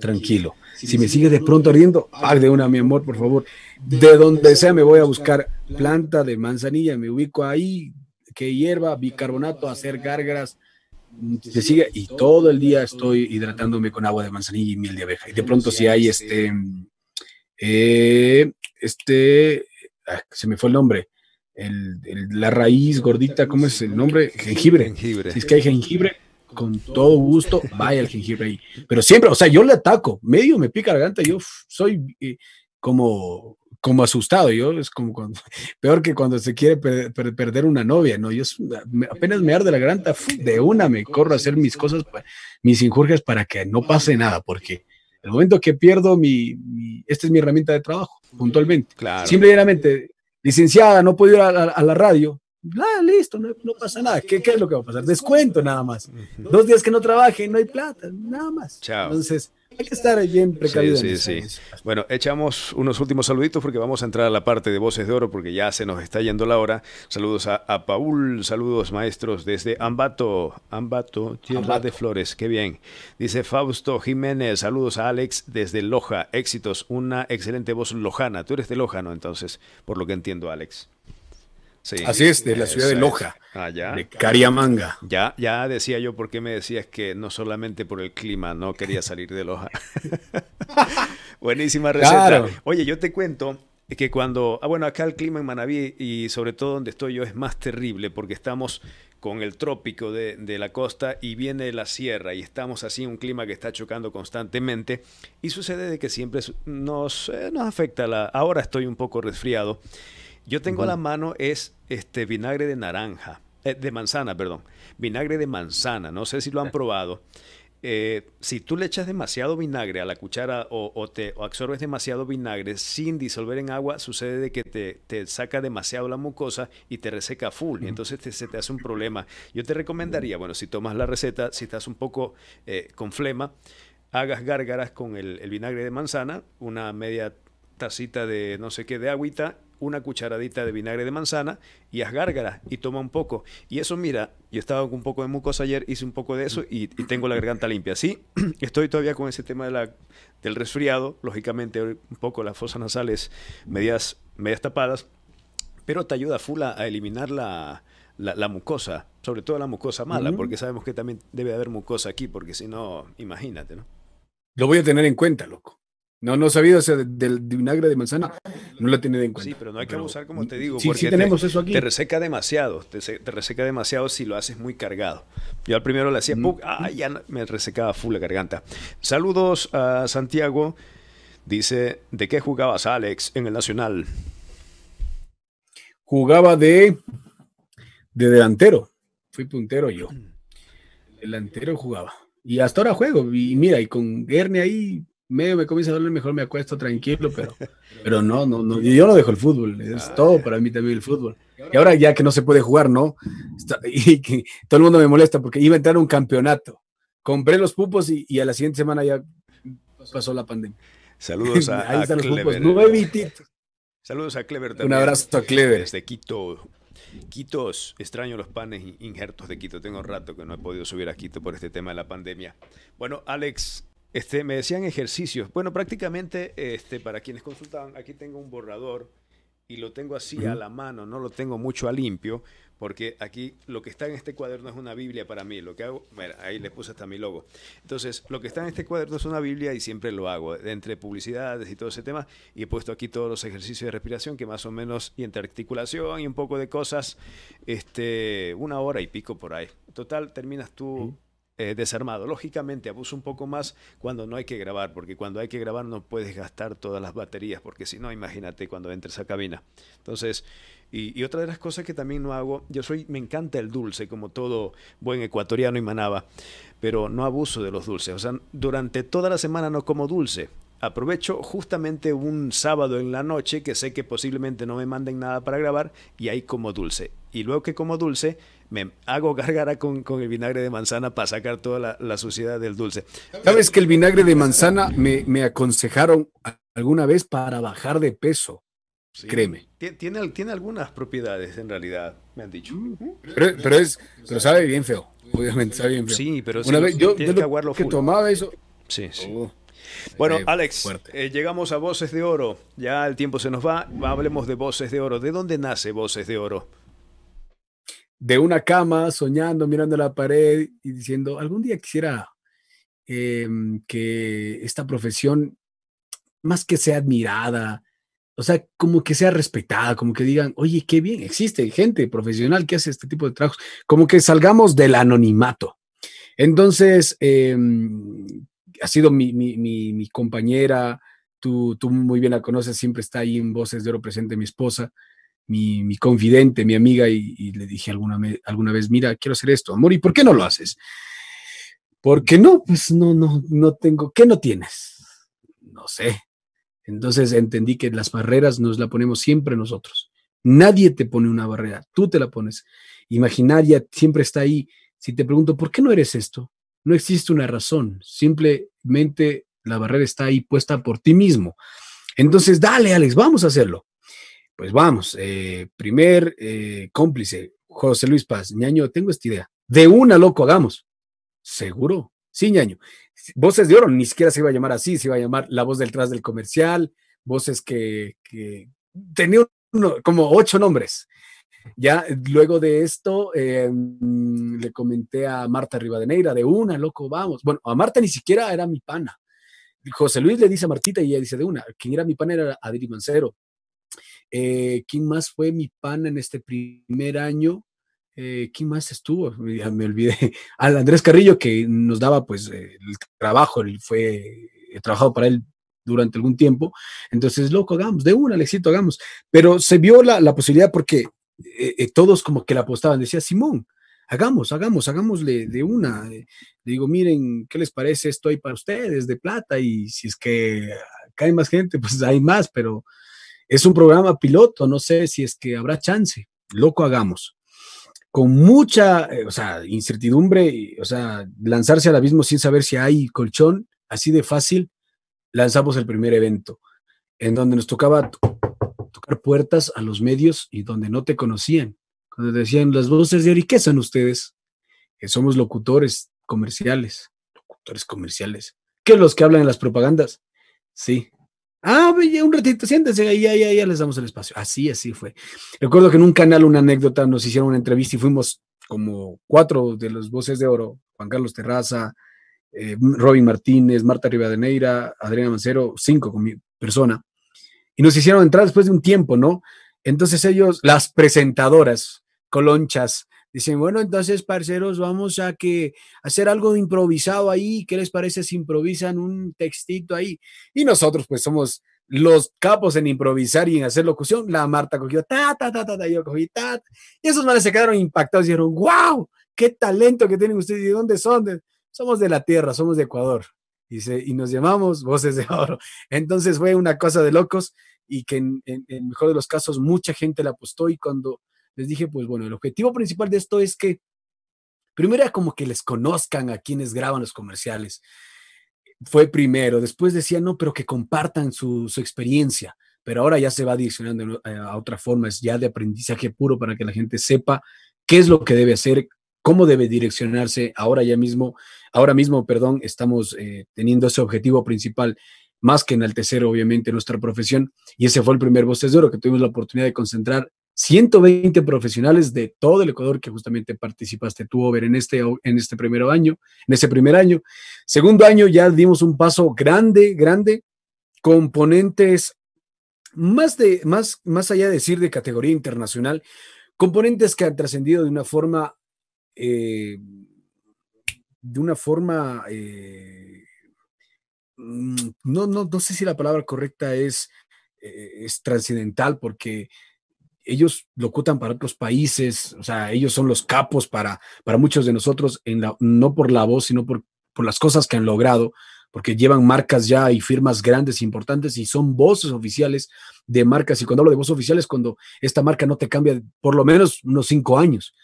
tranquilo. Si me sigue de pronto ardiendo, haz ah, de una, mi amor, por favor. De donde sea me voy a buscar planta de manzanilla, me ubico ahí, que hierba, bicarbonato, hacer gárgaras, mm, se sigue y todo el día estoy hidratándome con agua de manzanilla y miel de abeja. Y de pronto si hay este, este, mm, eh, este ah, se me fue el nombre, la raíz gordita, ¿cómo es el nombre? Jengibre. Si es que hay jengibre, con todo gusto, vaya el jengibre ahí. Pero siempre, o sea, yo le ataco, medio me pica la garganta, yo soy eh, como, como asustado, yo es como peor que cuando se quiere perder una novia, ¿no? Yo apenas me arde la garganta, de una me corro a hacer mis cosas, mis injurias para que no pase nada, porque el momento que pierdo mi, esta es mi herramienta de trabajo, puntualmente. Claro. Simplemente, licenciada, no puedo ir a la radio, Ah, listo, no, pasa nada. ¿Qué, es lo que va a pasar? Descuento nada más. Dos días que no trabaje, no hay plata, nada más. Entonces, hay que estar bien precavido. Sí, sí, sí. Bueno, echamos unos últimos saluditos porque vamos a entrar a la parte de Voces de Oro porque ya se nos está yendo la hora. Saludos a, Paul, saludos maestros desde Ambato, Ambato, Tierra de Flores, qué bien. Dice Fausto Jiménez, saludos a Alex desde Loja, éxitos, una excelente voz lojana. Tú eres de Loja, ¿no? Entonces, por lo que entiendo, Alex. Así es, de la ciudad de Loja, ah, de Cariamanga. Ya, ya decía yo por qué me decías que no solamente por el clima, no quería salir de Loja. Buenísima receta. Oye, yo te cuento que cuando, ah, bueno, acá el clima en Manabí y sobre todo donde estoy yo es más terrible porque estamos con el trópico de, la costa y viene la sierra y estamos así en un clima que está chocando constantemente y sucede de que siempre nos, eh, nos afecta la... Ahora estoy un poco resfriado yo tengo a la mano es este vinagre de naranja, eh, de manzana, perdón, vinagre de manzana, no sé si lo han probado. Eh, si tú le echas demasiado vinagre a la cuchara o, te absorbes demasiado vinagre sin disolver en agua, sucede de que te, saca demasiado la mucosa y te reseca full. Y entonces te, se te hace un problema. Yo te recomendaría, bueno, si tomas la receta, si estás un poco eh, con flema, hagas gárgaras con el, el vinagre de manzana, una media tacita de no sé qué de agüita una cucharadita de vinagre de manzana y haz gárgaras y toma un poco. Y eso, mira, yo estaba con un poco de mucosa ayer, hice un poco de eso y, tengo la garganta limpia. Sí, estoy todavía con ese tema de la, del resfriado, lógicamente un poco las fosas nasales medias, medias tapadas, pero te ayuda full a, eliminar la, la, mucosa, sobre todo la mucosa mala, porque sabemos que también debe haber mucosa aquí, porque si no, imagínate, ¿no? Lo voy a tener en cuenta, loco. No, no sabía, o sea, del vinagre de manzana no la tiene en cuenta. Sí, pero no hay que abusar, como te digo, porque tenemos te, eso aquí. te reseca demasiado, te, reseca demasiado si lo haces muy cargado. Yo al primero le hacía, mm. ah, ya me resecaba full la garganta. Saludos a Santiago, dice, ¿de qué jugabas Alex en el Nacional? Jugaba de, de delantero, fui puntero yo. Mm. Delantero jugaba. Y hasta ahora juego, y mira, y con Gerne ahí medio me comienza a doler, mejor me acuesto tranquilo, pero, pero no, no, no, yo no dejo el fútbol, es ah. todo para mí también el fútbol. Y ahora ya que no se puede jugar, ¿no? y que todo el mundo me molesta porque iba a entrar un campeonato. Compré los pupos y, a la siguiente semana ya pasó la pandemia. Saludos a, Clever. Eh. Saludos a Clever también. Un abrazo a Clever. Desde Quito, Quitos, extraño los panes injertos de Quito. Tengo un rato que no he podido subir a Quito por este tema de la pandemia. Bueno, Alex, este, me decían ejercicios. Bueno, prácticamente, este, para quienes consultaban, aquí tengo un borrador y lo tengo así a la mano, no lo tengo mucho a limpio, porque aquí lo que está en este cuaderno es una Biblia para mí. Lo que hago, mira, ahí le puse hasta mi logo. Entonces, lo que está en este cuaderno es una Biblia y siempre lo hago, entre publicidades y todo ese tema. Y he puesto aquí todos los ejercicios de respiración que más o menos, y entre articulación y un poco de cosas, este, una hora y pico por ahí. Total, terminas tú eh, desarmado. Lógicamente, abuso un poco más cuando no hay que grabar, porque cuando hay que grabar no puedes gastar todas las baterías, porque si no, imagínate cuando entres a cabina. Entonces, y, y, otra de las cosas que también no hago, yo soy, me encanta el dulce, como todo buen ecuatoriano y manaba, pero no abuso de los dulces. O sea, durante toda la semana no como dulce aprovecho justamente un sábado en la noche que sé que posiblemente no me manden nada para grabar y ahí como dulce. Y luego que como dulce, me hago gargara con, el vinagre de manzana para sacar toda la, suciedad del dulce. ¿Sabes que el vinagre de manzana me, me aconsejaron alguna vez para bajar de peso? Créeme. Tiene, tiene algunas propiedades en realidad, me han dicho. Mm. Pero, es, pero sabe bien feo. Obviamente sabe bien feo. Sí, pero Una vez, yo, yo que, tomaba eso. Sí, sí. Oh. Bueno, eh, Alex, eh, llegamos a Voces de Oro. Ya el tiempo se nos va. Hablemos de Voces de Oro. ¿De dónde nace Voces de Oro? De una cama, soñando, mirando la pared y diciendo, algún día quisiera em, que esta profesión, más que sea admirada, o sea, como que sea respetada, como que digan, oye, qué bien, existe gente profesional que hace este tipo de trabajos, como que salgamos del anonimato. Entonces, em, ha sido mi, compañera, tú, tú, muy bien la conoces, siempre está ahí en Voces de Oro presente mi esposa, mi, confidente, mi amiga, y, le dije alguna, alguna vez, mira, quiero hacer esto, amor, ¿y por qué no lo haces? Porque no, pues no, no, no tengo, ¿qué no tienes? No sé. Entonces entendí que las barreras nos la ponemos siempre nosotros. Nadie te pone una barrera, tú te la pones. Imaginaria siempre está ahí. Si te pregunto, ¿por qué no eres esto? No existe una razón, simplemente la barrera está ahí puesta por ti mismo. Entonces, dale, Alex, vamos a hacerlo. Pues vamos, eh, primer eh, cómplice, José Luis Paz, ñaño, tengo esta idea. De una, loco, hagamos. Seguro, sí, ñaño. Voces de oro, ni siquiera se iba a llamar así, se iba a llamar la voz detrás del comercial, voces que, que tenía como ocho nombres. Ya luego de esto, eh, le comenté a Marta Rivadeneira, de una, loco, vamos. Bueno, a Marta ni siquiera era mi pana. José Luis le dice a Martita y ella dice de una. Quien era mi pana era Adri Mancero. Eh, ¿Quién más fue mi pana en este primer año? Eh, ¿Quién más estuvo? me olvidé. Al Andrés Carrillo, que nos daba pues eh, el trabajo, él fue, he trabajado para él durante algún tiempo. Entonces, loco, hagamos, de una, Alexito, hagamos. Pero se vio la, la posibilidad porque eh, eh, todos como que le apostaban, decía Simón, hagamos, hagamos, hagámosle de una. Eh". Le digo, miren, ¿qué les parece esto ahí para ustedes de plata? Y si es que hay más gente, pues hay más, pero es un programa piloto, no sé si es que habrá chance, loco, hagamos. Con mucha, o sea, incertidumbre, o sea, lanzarse al abismo sin saber si hay colchón, así de fácil, lanzamos el primer evento, en donde nos tocaba tocar puertas a los medios y donde no te conocían. Cuando decían las voces de ¿y ¿qué son ustedes? Que eh, somos locutores comerciales. Locutores comerciales. que los que hablan en las propagandas? Sí. Ah, un ratito, siéntense, ahí, ahí, les damos el espacio. Así, así fue. Recuerdo que en un canal, una anécdota, nos hicieron una entrevista y fuimos como cuatro de las voces de oro, Juan Carlos Terraza, eh, Robin Martínez, Marta Rivadeneira, Adriana Mancero, cinco con mi persona y nos hicieron entrar después de un tiempo, ¿no? Entonces ellos, las presentadoras, colonchas, dicen, bueno, entonces, parceros, vamos a que hacer algo improvisado ahí, ¿qué les parece si improvisan un textito ahí? Y nosotros pues somos los capos en improvisar y en hacer locución, la Marta cogió ta, ta, ta, ta, yo cogí ta, y esos males se quedaron impactados y dijeron, wow, qué talento que tienen ustedes ¿De dónde son. Somos de la tierra, somos de Ecuador y nos llamamos Voces de Oro. Entonces fue una cosa de locos y que en, el mejor de los casos mucha gente la apostó y cuando les dije, pues bueno, el objetivo principal de esto es que primero como que les conozcan a quienes graban los comerciales. Fue primero, después decían, no, pero que compartan su, su experiencia, pero ahora ya se va direccionando eh, a otra forma, es ya de aprendizaje puro para que la gente sepa qué es lo que debe hacer, cómo debe direccionarse ahora ya mismo. Ahora mismo, perdón, estamos eh, teniendo ese objetivo principal, más que enaltecer obviamente nuestra profesión. Y ese fue el primer Voces de Oro que tuvimos la oportunidad de concentrar 120 profesionales de todo el Ecuador que justamente participaste tú, Over, en este, en este primer año, en ese primer año. Segundo año ya dimos un paso grande, grande, componentes más, de, más, más allá de decir de categoría internacional, componentes que han trascendido de una forma eh, de una forma, eh, mm, no, no, sé si la palabra correcta es, eh, es trascendental, porque ellos locutan para otros países, o sea, ellos son los capos para, para muchos de nosotros, en no por la voz, sino por, por las cosas que han logrado, porque llevan marcas ya y firmas grandes, importantes, y son voces oficiales de marcas. Y cuando hablo de voces oficiales, cuando esta marca no te cambia por lo menos unos cinco años.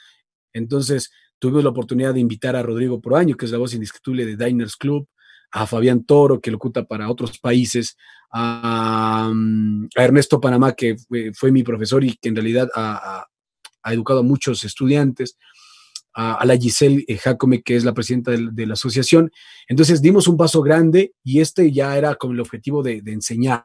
Entonces, tuvimos la oportunidad de invitar a Rodrigo Proaño, que es la voz indiscutible de Diners Club, a Fabián Toro, que locuta para otros países, a, mm, Ernesto Panamá, que fue, mi profesor y que en realidad ha, educado a muchos estudiantes, a, la Giselle eh, Jacome, que es la presidenta de, la asociación. Entonces dimos un paso grande y este ya era con el objetivo de, enseñar.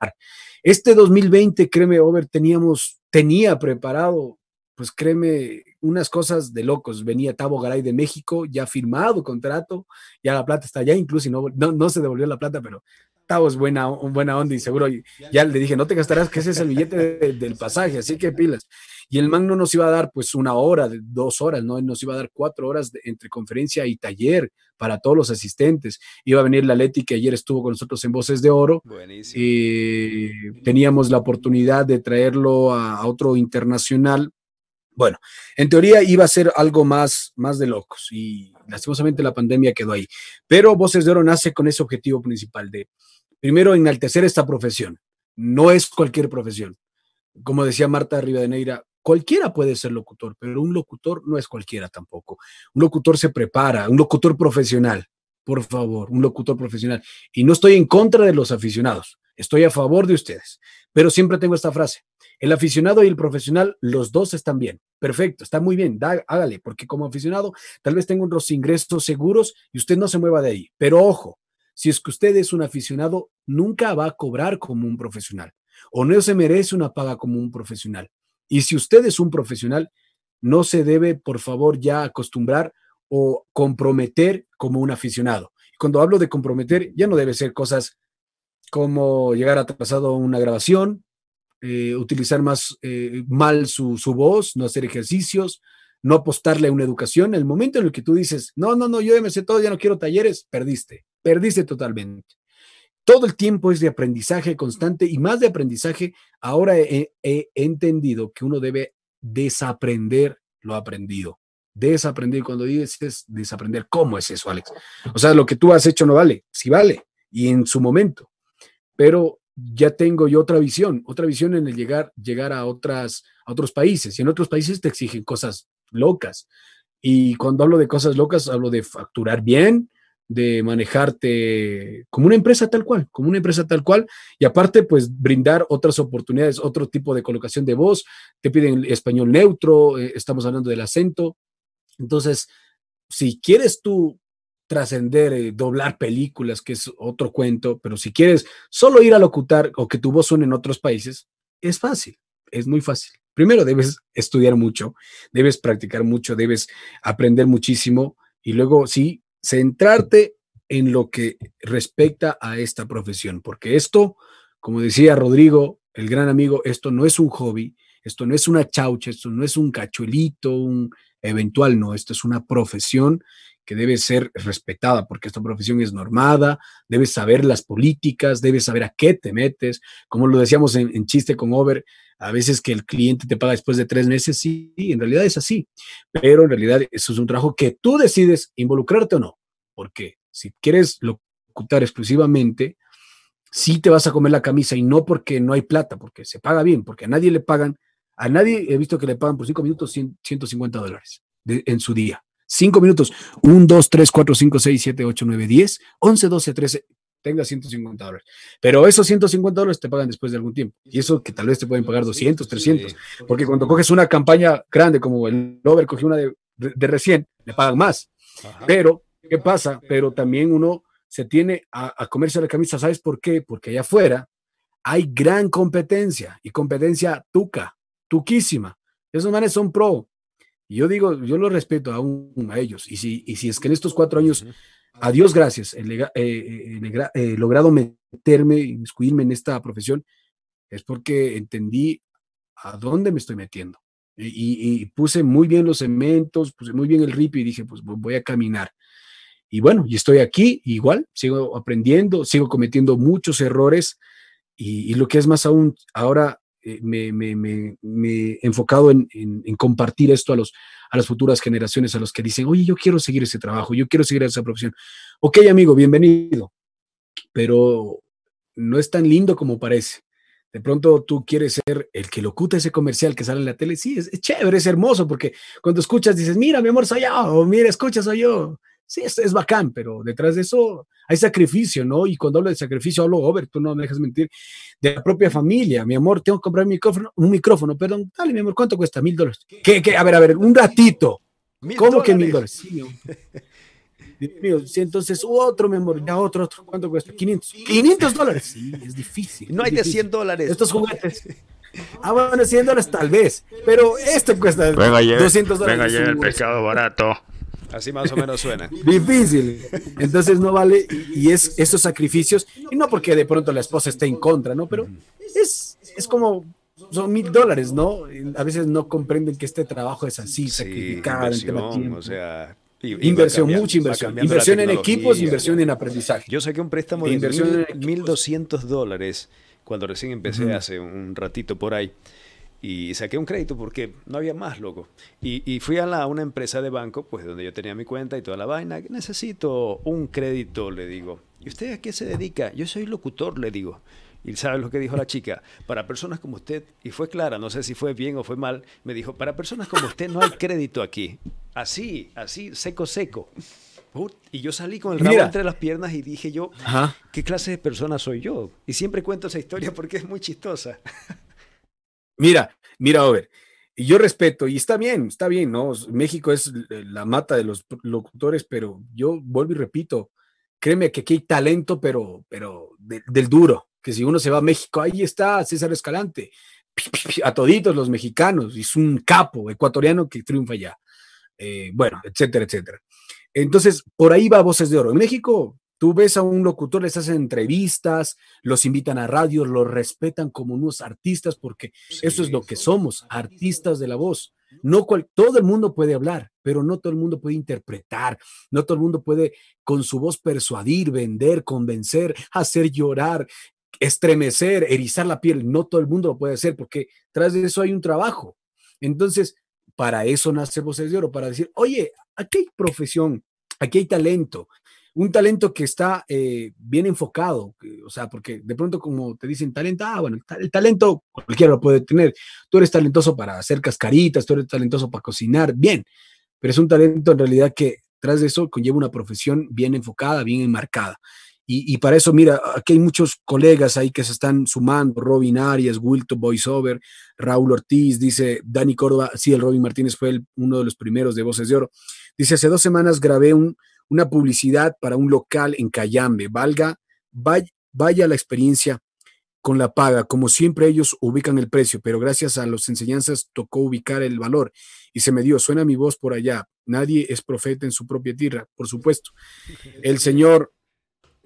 Este 2020, créeme, Over, teníamos, tenía preparado pues créeme, unas cosas de locos. Venía Tavo Garay de México, ya firmado contrato, ya la plata está allá, incluso no, no, se devolvió la plata, pero Tavo es buena, buena onda y seguro ya le dije, no te gastarás, que ese es el billete del pasaje, así que pilas. Y el man no nos iba a dar pues una hora, dos horas, no, nos iba a dar cuatro horas entre conferencia y taller para todos los asistentes. Iba a venir la Leti que ayer estuvo con nosotros en Voces de Oro. y eh, teníamos la oportunidad de traerlo a otro internacional bueno, en teoría iba a ser algo más, más de locos y lastimosamente la pandemia quedó ahí. Pero Voces de Oro nace con ese objetivo principal de, primero, enaltecer esta profesión. No es cualquier profesión. Como decía Marta Rivadeneira, cualquiera puede ser locutor, pero un locutor no es cualquiera tampoco. Un locutor se prepara, un locutor profesional, por favor, un locutor profesional. Y no estoy en contra de los aficionados. Estoy a favor de ustedes, pero siempre tengo esta frase. El aficionado y el profesional, los dos están bien. Perfecto, está muy bien, hágale, porque como aficionado tal vez tenga unos ingresos seguros y usted no se mueva de ahí. Pero ojo, si es que usted es un aficionado, nunca va a cobrar como un profesional o no se merece una paga como un profesional. Y si usted es un profesional, no se debe, por favor, ya acostumbrar o comprometer como un aficionado. Cuando hablo de comprometer, ya no debe ser cosas Cómo llegar atrasado a una grabación, eh, utilizar más eh, mal su, voz, no hacer ejercicios, no apostarle a una educación. El momento en el que tú dices, no, no, no, yo ya me sé todo, ya no quiero talleres, perdiste, perdiste totalmente. Todo el tiempo es de aprendizaje constante y más de aprendizaje. Ahora he, entendido que uno debe desaprender lo aprendido. Desaprender, cuando dices desaprender, ¿cómo es eso, Alex? O sea, lo que tú has hecho no vale, si vale, y en su momento, pero ya tengo yo otra visión, otra visión en el llegar, llegar a, otras, a otros países. Y en otros países te exigen cosas locas. Y cuando hablo de cosas locas, hablo de facturar bien, de manejarte como una empresa tal cual, como una empresa tal cual. Y aparte, pues brindar otras oportunidades, otro tipo de colocación de voz. Te piden español neutro, eh, estamos hablando del acento. Entonces, si quieres tú trascender, eh, doblar películas, que es otro cuento, pero si quieres solo ir a locutar o que tu voz suene en otros países, es fácil, es muy fácil. Primero debes estudiar mucho, debes practicar mucho, debes aprender muchísimo y luego sí, centrarte en lo que respecta a esta profesión, porque esto, como decía Rodrigo, el gran amigo, esto no es un hobby, esto no es una chaucha, esto no es un cachuelito, un eventual, no, esto es una profesión que debe ser respetada, porque esta profesión es normada, debes saber las políticas, debes saber a qué te metes. Como lo decíamos en, chiste con Over, a veces que el cliente te paga después de tres meses, sí, en realidad es así, pero en realidad eso es un trabajo que tú decides involucrarte o no, porque si quieres locutar exclusivamente, sí te vas a comer la camisa y no porque no hay plata, porque se paga bien, porque a nadie le pagan, a nadie he visto que le pagan por cinco minutos 150 dólares en su día. Cinco minutos. Un, dos, tres, cuatro, cinco, seis, siete, ocho, nueve, diez, once, doce, trece. Tenga 150 dólares. Pero esos 150 dólares te pagan después de algún tiempo. Y eso que tal vez te pueden pagar 200, 300. Porque cuando coges una campaña grande como el Lover cogió una de, recién, le pagan más. Pero, ¿qué pasa? Pero también uno se tiene a, a comerse la camisa. ¿Sabes por qué? Porque allá afuera hay gran competencia y competencia tuca, tuquísima. Esos manes son pro yo digo, yo lo respeto aún a ellos. Y si, si es que en estos cuatro años, a Dios gracias, he eh, eh, eh, logrado meterme, y inmiscuirme en esta profesión, es porque entendí a dónde me estoy metiendo. Y, puse muy bien los cementos, puse muy bien el rip y dije, pues voy a caminar. Y bueno, y estoy aquí, igual, sigo aprendiendo, sigo cometiendo muchos errores y lo que es más aún, ahora eh, me, he enfocado en, compartir esto a, los, a las futuras generaciones, a los que dicen, oye, yo quiero seguir ese trabajo, yo quiero seguir esa profesión. Ok, amigo, bienvenido, pero no es tan lindo como parece. De pronto tú quieres ser el que locuta ese comercial que sale en la tele. Sí, es, es chévere, es hermoso, porque cuando escuchas dices, mira, mi amor, soy yo, o mira, escucha, soy yo sí, es, es, bacán, pero detrás de eso hay sacrificio, ¿no? Y cuando hablo de sacrificio, hablo, Over, tú no me dejas mentir, de la propia familia. Mi amor, tengo que comprar un micrófono, un micrófono, perdón, dale, mi amor, ¿cuánto cuesta? Mil dólares. ¿Qué, A ver, a ver, un ratito. ¿Cómo que mil dólares? Sí, entonces otro, mi amor, ya otro, ¿cuánto cuesta? 500. 500 dólares. Sí, es difícil. No hay de 100 dólares. Estos juguetes. Ah, bueno, 100 dólares tal vez, pero este cuesta 200 dólares. Venga, ya el pescado barato. Así más o menos suena. Difícil. Entonces no vale, y es esos sacrificios, y no porque de pronto la esposa esté en contra, ¿no? Pero es, es como son mil dólares, ¿no? A veces no comprenden que este trabajo es así, sí, sacrificar inversión, o sea, inversión, mucha inversión. Inversión en equipos, inversión en aprendizaje. Yo saqué un préstamo de 1.200 dólares cuando recién empecé hace un ratito por ahí y saqué un crédito porque no había más, loco. Y, fui a una empresa de banco, pues donde yo tenía mi cuenta y toda la vaina. Necesito un crédito, le digo. ¿Y usted a qué se dedica? Yo soy locutor, le digo. Y sabe lo que dijo la chica, para personas como usted, y fue clara, no sé si fue bien o fue mal, me dijo, para personas como usted no hay crédito aquí. Así, así, seco, seco. y yo salí con el rabo entre las piernas y dije yo, ¿qué clase de persona soy yo? Y siempre cuento esa historia porque es muy chistosa. Mira, mira, Over, yo respeto y está bien, está bien, ¿no? México es eh, la mata de los locutores, pero yo vuelvo y repito, créeme que aquí hay talento, pero, pero del duro, que si uno se va a México, ahí está César Escalante, a toditos los mexicanos, es un capo ecuatoriano que triunfa ya, eh, bueno, etcétera, etcétera. Entonces, por ahí va Voces de Oro. En México Tú ves a un locutor, les hacen entrevistas, los invitan a radios, los respetan como unos artistas, porque eso es lo que somos, artistas de la voz. No todo el mundo puede hablar, pero no todo el mundo puede interpretar, no todo el mundo puede con su voz persuadir, vender, convencer, hacer llorar, estremecer, erizar la piel. No todo el mundo lo puede hacer porque tras de eso hay un trabajo. Entonces, para eso nace Voces de Oro, para decir, oye, aquí hay profesión, aquí hay talento, un talento que está eh, bien enfocado, o sea, porque de pronto como te dicen talento, ah, bueno, el, talento cualquiera lo puede tener. Tú eres talentoso para hacer cascaritas, tú eres talentoso para cocinar, bien, pero es un talento en realidad que tras de eso conlleva una profesión bien enfocada, bien enmarcada. Y, para eso, mira, aquí hay muchos colegas ahí que se están sumando, Robin Arias, Wilton Voiceover, Raúl Ortiz, dice Dani Córdoba, sí, el Robin Martínez fue uno de los primeros de Voces de Oro. Dice, hace dos semanas grabé un una publicidad para un local en Callambe, Valga, vaya, la experiencia con la paga. Como siempre ellos ubican el precio, pero gracias a las enseñanzas tocó ubicar el valor y se me dio, suena mi voz por allá. Nadie es profeta en su propia tierra, por supuesto. El señor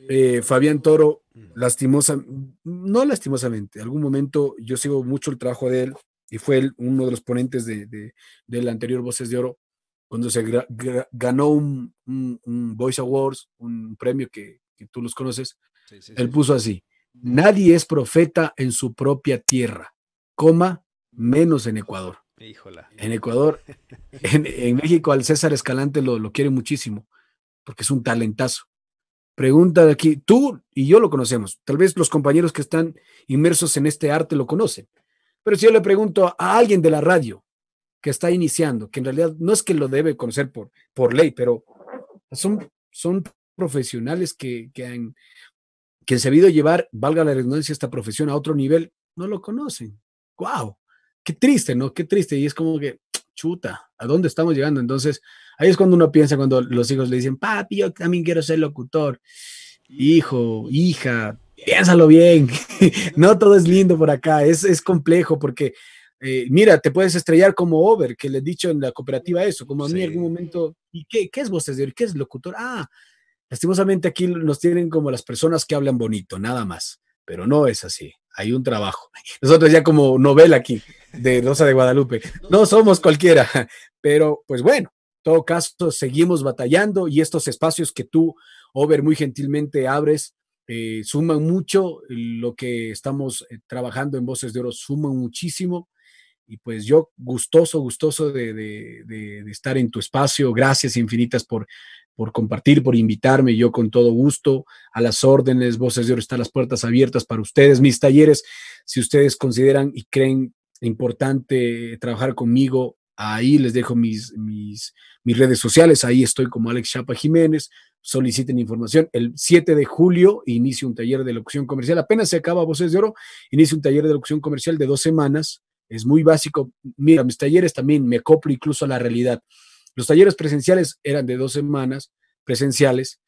eh, Fabián Toro, lastimosa, no lastimosamente, algún momento yo sigo mucho el trabajo de él y fue uno de los ponentes de, de la anterior Voces de Oro cuando se ganó un, Voice Awards, un premio que, tú los conoces, él puso así, nadie es profeta en su propia tierra, coma, menos en Ecuador. En Ecuador, en, México al César Escalante lo, lo quiere muchísimo, porque es un talentazo. Pregunta de aquí, tú y yo lo conocemos, tal vez los compañeros que están inmersos en este arte lo conocen, pero si yo le pregunto a alguien de la radio, que está iniciando, que en realidad no es que lo debe conocer por, por ley, pero son, son profesionales que, que, han, que sabido llevar, valga la redundancia, esta profesión a otro nivel, no lo conocen. ¡Wow! Qué triste, ¿no? Qué triste. Y es como que, chuta, ¿a dónde estamos llegando? Entonces, ahí es cuando uno piensa, cuando los hijos le dicen, papi, yo también quiero ser locutor. Hijo, hija, piénsalo bien. no todo es lindo por acá, es, es complejo porque eh, mira, te puedes estrellar como Over, que le he dicho en la cooperativa eso, como a mí en algún momento, ¿y qué, es voces de Oro? ¿Qué es locutor? Ah, lastimosamente aquí nos tienen como las personas que hablan bonito, nada más, pero no es así, hay un trabajo. Nosotros ya como novela aquí de Rosa de Guadalupe, no somos cualquiera, pero pues bueno, en todo caso, seguimos batallando y estos espacios que tú, Over, muy gentilmente abres, eh, suman mucho, lo que estamos eh, trabajando en Voces de Oro suman muchísimo y pues yo gustoso, gustoso de, estar en tu espacio. Gracias infinitas por, por compartir, por invitarme. Yo con todo gusto, a las órdenes, Voces de Oro están las puertas abiertas para ustedes. Mis talleres, si ustedes consideran y creen importante trabajar conmigo, ahí les dejo mis, mis, mis redes sociales. Ahí estoy como Alex Chapa Jiménez. Soliciten información. El 7 de julio inicio un taller de locución comercial. Apenas se acaba Voces de Oro, inicio un taller de locución comercial de dos semanas es muy básico. Mira, mis talleres también me coplo incluso a la realidad. Los talleres presenciales eran de dos semanas presenciales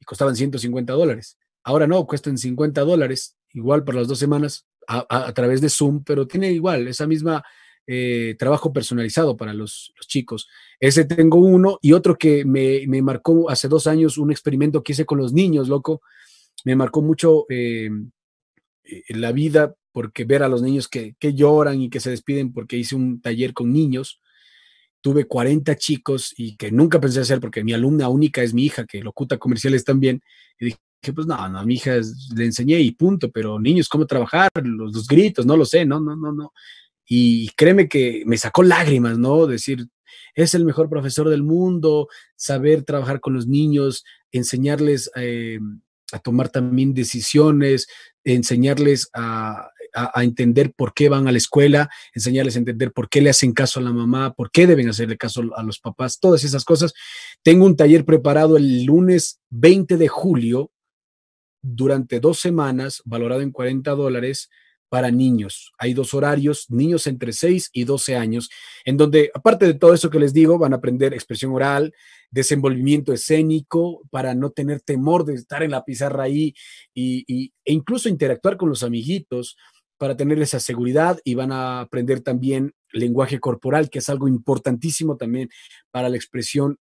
y costaban 150 dólares. Ahora no, cuestan 50 dólares, igual para las dos semanas a, través de Zoom, pero tiene igual esa misma eh, trabajo personalizado para los, chicos. Ese tengo uno y otro que me, marcó hace dos años un experimento que hice con los niños, loco. Me marcó mucho eh, eh, la vida porque ver a los niños que, que lloran y que se despiden porque hice un taller con niños, tuve 40 chicos y que nunca pensé hacer porque mi alumna única es mi hija, que locuta comerciales también. Y dije, pues no, a mi hija le enseñé y punto, pero niños, ¿cómo trabajar? Los, gritos, no lo sé, no, no, no, no. Y créeme que me sacó lágrimas, ¿no? Decir, es el mejor profesor del mundo, saber trabajar con los niños, enseñarles eh, a tomar también decisiones, enseñarles a a, entender por qué van a la escuela, enseñarles a entender por qué le hacen caso a la mamá, por qué deben hacerle caso a los papás, todas esas cosas. Tengo un taller preparado el lunes 20 de julio durante dos semanas, valorado en 40 dólares para niños. Hay dos horarios, niños entre 6 y 12 años, en donde, aparte de todo eso que les digo, van a aprender expresión oral, desenvolvimiento escénico, para no tener temor de estar en la pizarra ahí e incluso interactuar con los amiguitos para tener esa seguridad y van a aprender también lenguaje corporal, que es algo importantísimo también para la expresión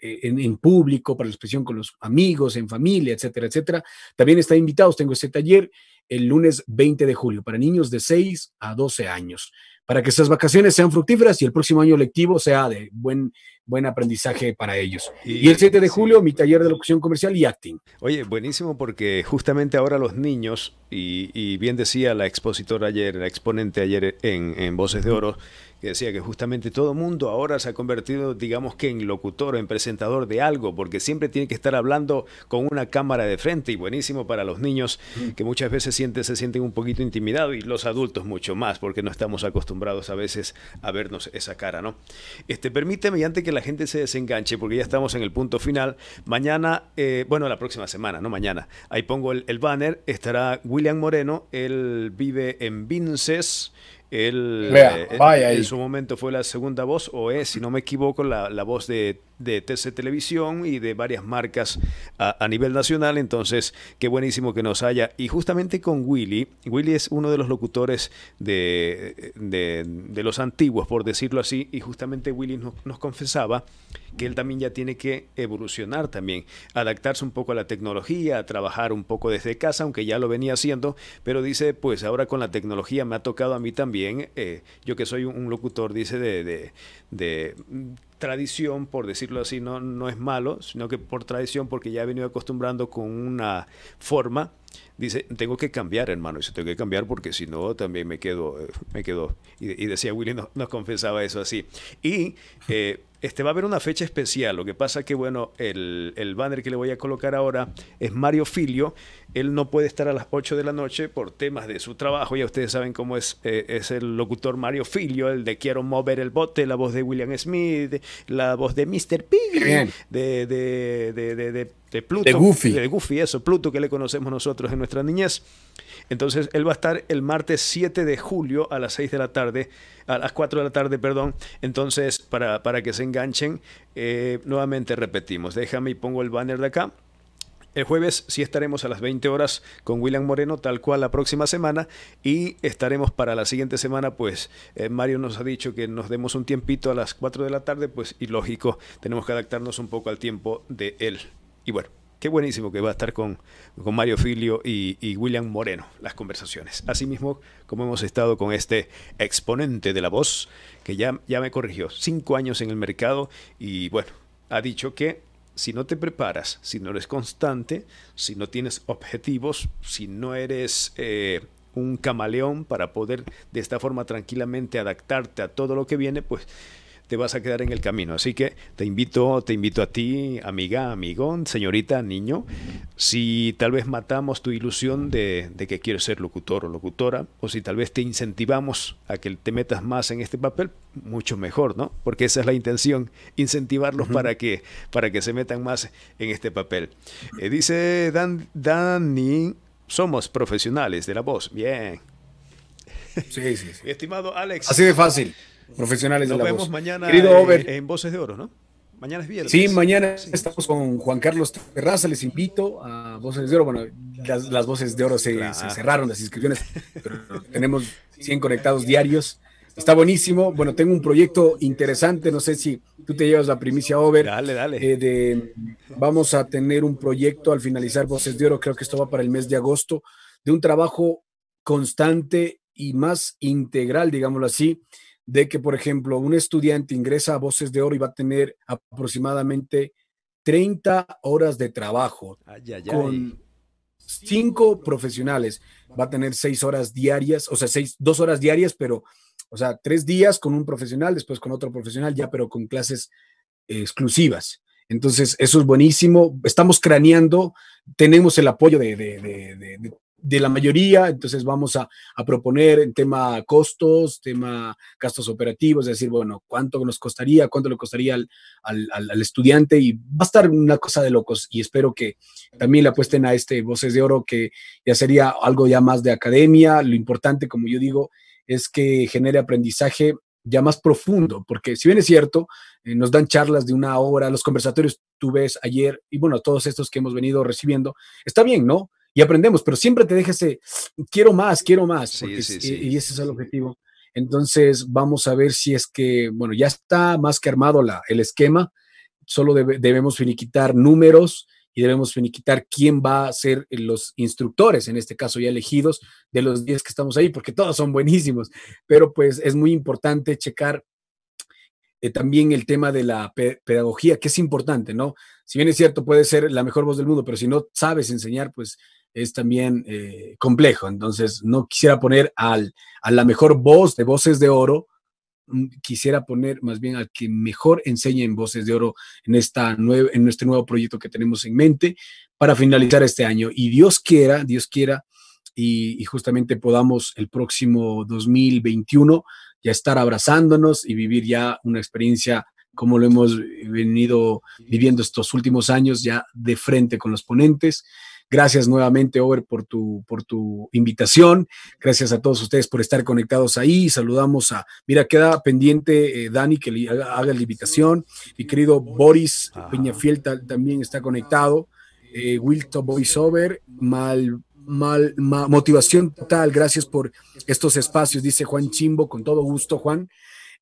eh, en, público, para la expresión con los amigos, en familia, etcétera, etcétera. También está invitados, tengo este taller el lunes 20 de julio para niños de 6 a 12 años, para que esas vacaciones sean fructíferas y el próximo año lectivo sea de buen buen aprendizaje para ellos. Y, el 7 de julio, mi pues. taller de locución comercial y acting. Oye, buenísimo porque justamente ahora los niños, y, bien decía la expositora ayer, la exponente ayer en, Voces de Oro, que decía que justamente todo mundo ahora se ha convertido, digamos que en locutor, o en presentador de algo, porque siempre tiene que estar hablando con una cámara de frente y buenísimo para los niños mm. que muchas veces se sienten un poquito intimidados y los adultos mucho más, porque no estamos acostumbrados a veces a vernos esa cara, ¿no? Este, permíteme, antes que la gente se desenganche, porque ya estamos en el punto final, mañana, eh, bueno, la próxima semana, no mañana, ahí pongo el, el banner, estará William Moreno, él vive en Vinces, él, eh, en su momento fue la segunda voz o es, si no me equivoco, la, la voz de de TC Televisión y de varias marcas a, nivel nacional. Entonces, qué buenísimo que nos haya. Y justamente con Willy, Willy es uno de los locutores de, de, los antiguos, por decirlo así, y justamente Willy nos, confesaba que él también ya tiene que evolucionar también, adaptarse un poco a la tecnología, trabajar un poco desde casa, aunque ya lo venía haciendo, pero dice, pues ahora con la tecnología me ha tocado a mí también, eh, yo que soy un, locutor, dice, de, de tradición, por decirlo así, no, no es malo, sino que por tradición, porque ya he venido acostumbrando con una forma, dice, tengo que cambiar, hermano, y tengo que cambiar porque si no, también me quedo, eh, me quedo. Y, decía Willy, nos confesaba eso así. Y eh, este, va a haber una fecha especial. Lo que pasa que, bueno, el, banner que le voy a colocar ahora es Mario Filio. Él no puede estar a las 8 de la noche por temas de su trabajo. Ya ustedes saben cómo es, eh, es el locutor Mario Filio, el de Quiero mover el bote, la voz de William Smith, la voz de Mr. Pig, de, de, de, de de Pluto. De Goofy. eso, Pluto que le conocemos nosotros en nuestra niñez. Entonces, él va a estar el martes 7 de julio a las 6 de la tarde, a las 4 de la tarde, perdón. Entonces, para, para que se enganchen, eh, nuevamente repetimos, déjame y pongo el banner de acá. El jueves sí estaremos a las 20 horas con William Moreno, tal cual la próxima semana, y estaremos para la siguiente semana, pues eh, Mario nos ha dicho que nos demos un tiempito a las 4 de la tarde, pues y lógico, tenemos que adaptarnos un poco al tiempo de él. Y bueno, qué buenísimo que va a estar con, Mario Filio y, William Moreno las conversaciones. Asimismo, como hemos estado con este exponente de la voz, que ya, ya me corrigió, cinco años en el mercado y bueno, ha dicho que si no te preparas, si no eres constante, si no tienes objetivos, si no eres... Eh, un camaleón para poder de esta forma tranquilamente adaptarte a todo lo que viene, pues te vas a quedar en el camino. Así que te invito, te invito a ti, amiga, amigón, señorita, niño, si tal vez matamos tu ilusión de, que quieres ser locutor o locutora, o si tal vez te incentivamos a que te metas más en este papel, mucho mejor, ¿no? Porque esa es la intención, incentivarlos para, que, para que se metan más en este papel. Eh, dice Dan, Dani, somos profesionales de la voz. Bien. Sí, sí, sí. estimado Alex. Así de fácil profesionales de la voz. Nos vemos mañana en Voces de Oro, ¿no? Mañana es viernes. Sí, mañana estamos con Juan Carlos Terraza. Les invito a Voces de Oro. Bueno, las, Voces de Oro se, cerraron las inscripciones, pero tenemos 100 conectados diarios. Está buenísimo. Bueno, tengo un proyecto interesante. No sé si tú te llevas la primicia over. Dale, dale. Eh, de, vamos a tener un proyecto al finalizar Voces de Oro. Creo que esto va para el mes de agosto. De un trabajo constante y más integral, digámoslo así, de que, por ejemplo, un estudiante ingresa a Voces de Oro y va a tener aproximadamente 30 horas de trabajo con cinco profesionales. Va a tener seis horas diarias, o sea, seis, dos horas diarias, pero, o sea, tres días con un profesional, después con otro profesional, ya, pero con clases exclusivas. Entonces, eso es buenísimo. Estamos craneando, tenemos el apoyo de, de de la mayoría, entonces vamos a, proponer en tema costos, tema gastos operativos, es decir, bueno, cuánto nos costaría, cuánto le costaría al, estudiante y va a estar una cosa de locos y espero que también le apuesten a este Voces de Oro que ya sería algo ya más de academia, lo importante, como yo digo, es que genere aprendizaje ya más profundo, porque si bien es cierto, eh, nos dan charlas de una hora, los conversatorios tú ves ayer y bueno, todos estos que hemos venido recibiendo, está bien, ¿no? aprendemos, pero siempre te deja ese, quiero más, quiero más, Y, ese es el objetivo. Entonces vamos a ver si es que, bueno, ya está más que armado el esquema, solo debemos finiquitar números y debemos finiquitar quién va a ser los instructores, en este caso ya elegidos, de los 10 que estamos ahí, porque todos son buenísimos, pero pues es muy importante checar eh, también el tema de la pedagogía, que es importante, ¿no? Si bien es cierto, puede ser la mejor voz del mundo, pero si no sabes enseñar, pues es también eh, complejo. Entonces, no quisiera poner al, a la mejor voz de voces de oro, mm, quisiera poner más bien al que mejor enseñe en voces de oro en, esta en este nuevo proyecto que tenemos en mente para finalizar este año. Y Dios quiera, Dios quiera, y, y justamente podamos el próximo 2021 ya estar abrazándonos y vivir ya una experiencia como lo hemos venido viviendo estos últimos años, ya de frente con los ponentes Gracias nuevamente, Over, por tu, por tu invitación. Gracias a todos ustedes por estar conectados ahí. Saludamos a, mira, queda pendiente eh, Dani que le haga, la invitación. Mi querido Boris Piñafielta ah. Peñafiel también está conectado. Eh, Wilto Wilton Voiceover, Mal Mal, motivación total. Gracias por estos espacios, dice Juan Chimbo, con todo gusto, Juan.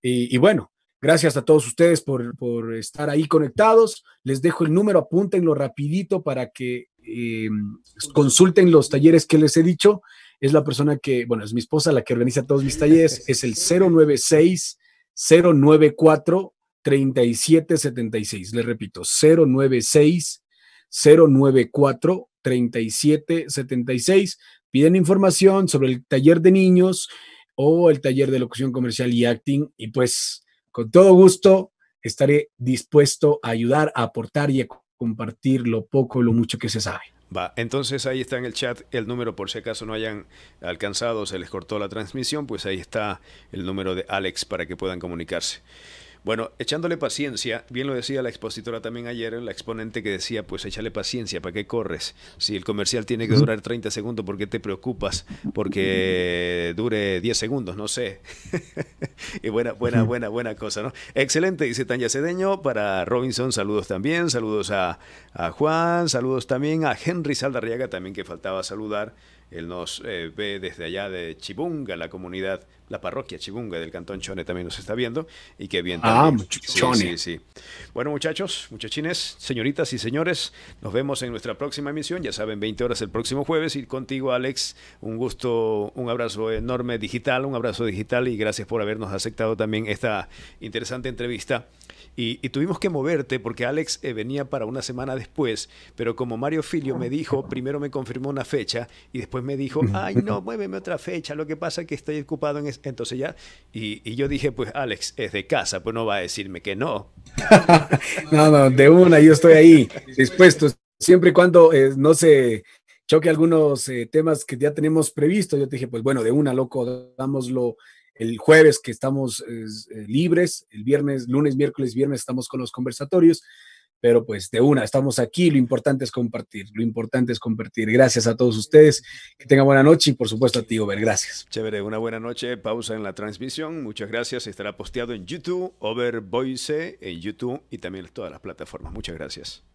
Y, bueno, gracias a todos ustedes por, por, estar ahí conectados. Les dejo el número, apúntenlo rapidito para que eh, consulten los talleres que les he dicho. Es la persona que, bueno, es mi esposa la que organiza todos mis talleres. Es el 096 094 3776. Le repito, 096 094 3776. Piden información sobre el taller de niños o el taller de locución comercial y acting. Y pues, con todo gusto, estaré dispuesto a ayudar, a aportar y a compartir lo poco o lo mucho que se sabe. Va, entonces ahí está en el chat el número, por si acaso no hayan alcanzado, se les cortó la transmisión, pues ahí está el número de Alex para que puedan comunicarse. Bueno, echándole paciencia, bien lo decía la expositora también ayer, la exponente que decía, pues échale paciencia, ¿para qué corres? Si el comercial tiene que durar 30 segundos, ¿por qué te preocupas? Porque dure 10 segundos, no sé. y buena, buena, buena, buena cosa, ¿no? Excelente, dice Tanya Cedeño, para Robinson, saludos también, saludos a, a Juan, saludos también a Henry Saldarriaga, también que faltaba saludar. Él nos eh, ve desde allá de Chibunga, la comunidad, la parroquia Chibunga del Cantón Chone también nos está viendo. Y qué bien. Ah, Chone. Sí, Bueno, muchachos, muchachines, señoritas y señores, nos vemos en nuestra próxima emisión. Ya saben, 20 horas el próximo jueves. Y contigo, Alex, un gusto, un abrazo enorme digital, un abrazo digital y gracias por habernos aceptado también esta interesante entrevista y, tuvimos que moverte porque Alex eh, venía para una semana después, pero como Mario Filio me dijo, primero me confirmó una fecha y después me dijo, ay no, muéveme otra fecha, lo que pasa es que estoy ocupado en entonces ya, y, yo dije, pues Alex es de casa, pues no va a decirme que no. no, no, de una, yo estoy ahí, dispuesto, siempre y cuando eh, no se choque algunos eh, temas que ya tenemos previsto, yo te dije, pues bueno, de una, loco, dámoslo el jueves que estamos eh, libres, el viernes, lunes, miércoles, viernes estamos con los conversatorios, pero pues de una, estamos aquí, lo importante es compartir, lo importante es compartir. Gracias a todos ustedes, que tengan buena noche y por supuesto a ti, Over, gracias. Chévere, una buena noche, pausa en la transmisión, muchas gracias, estará posteado en YouTube, Over Voice en YouTube y también en todas las plataformas. Muchas gracias.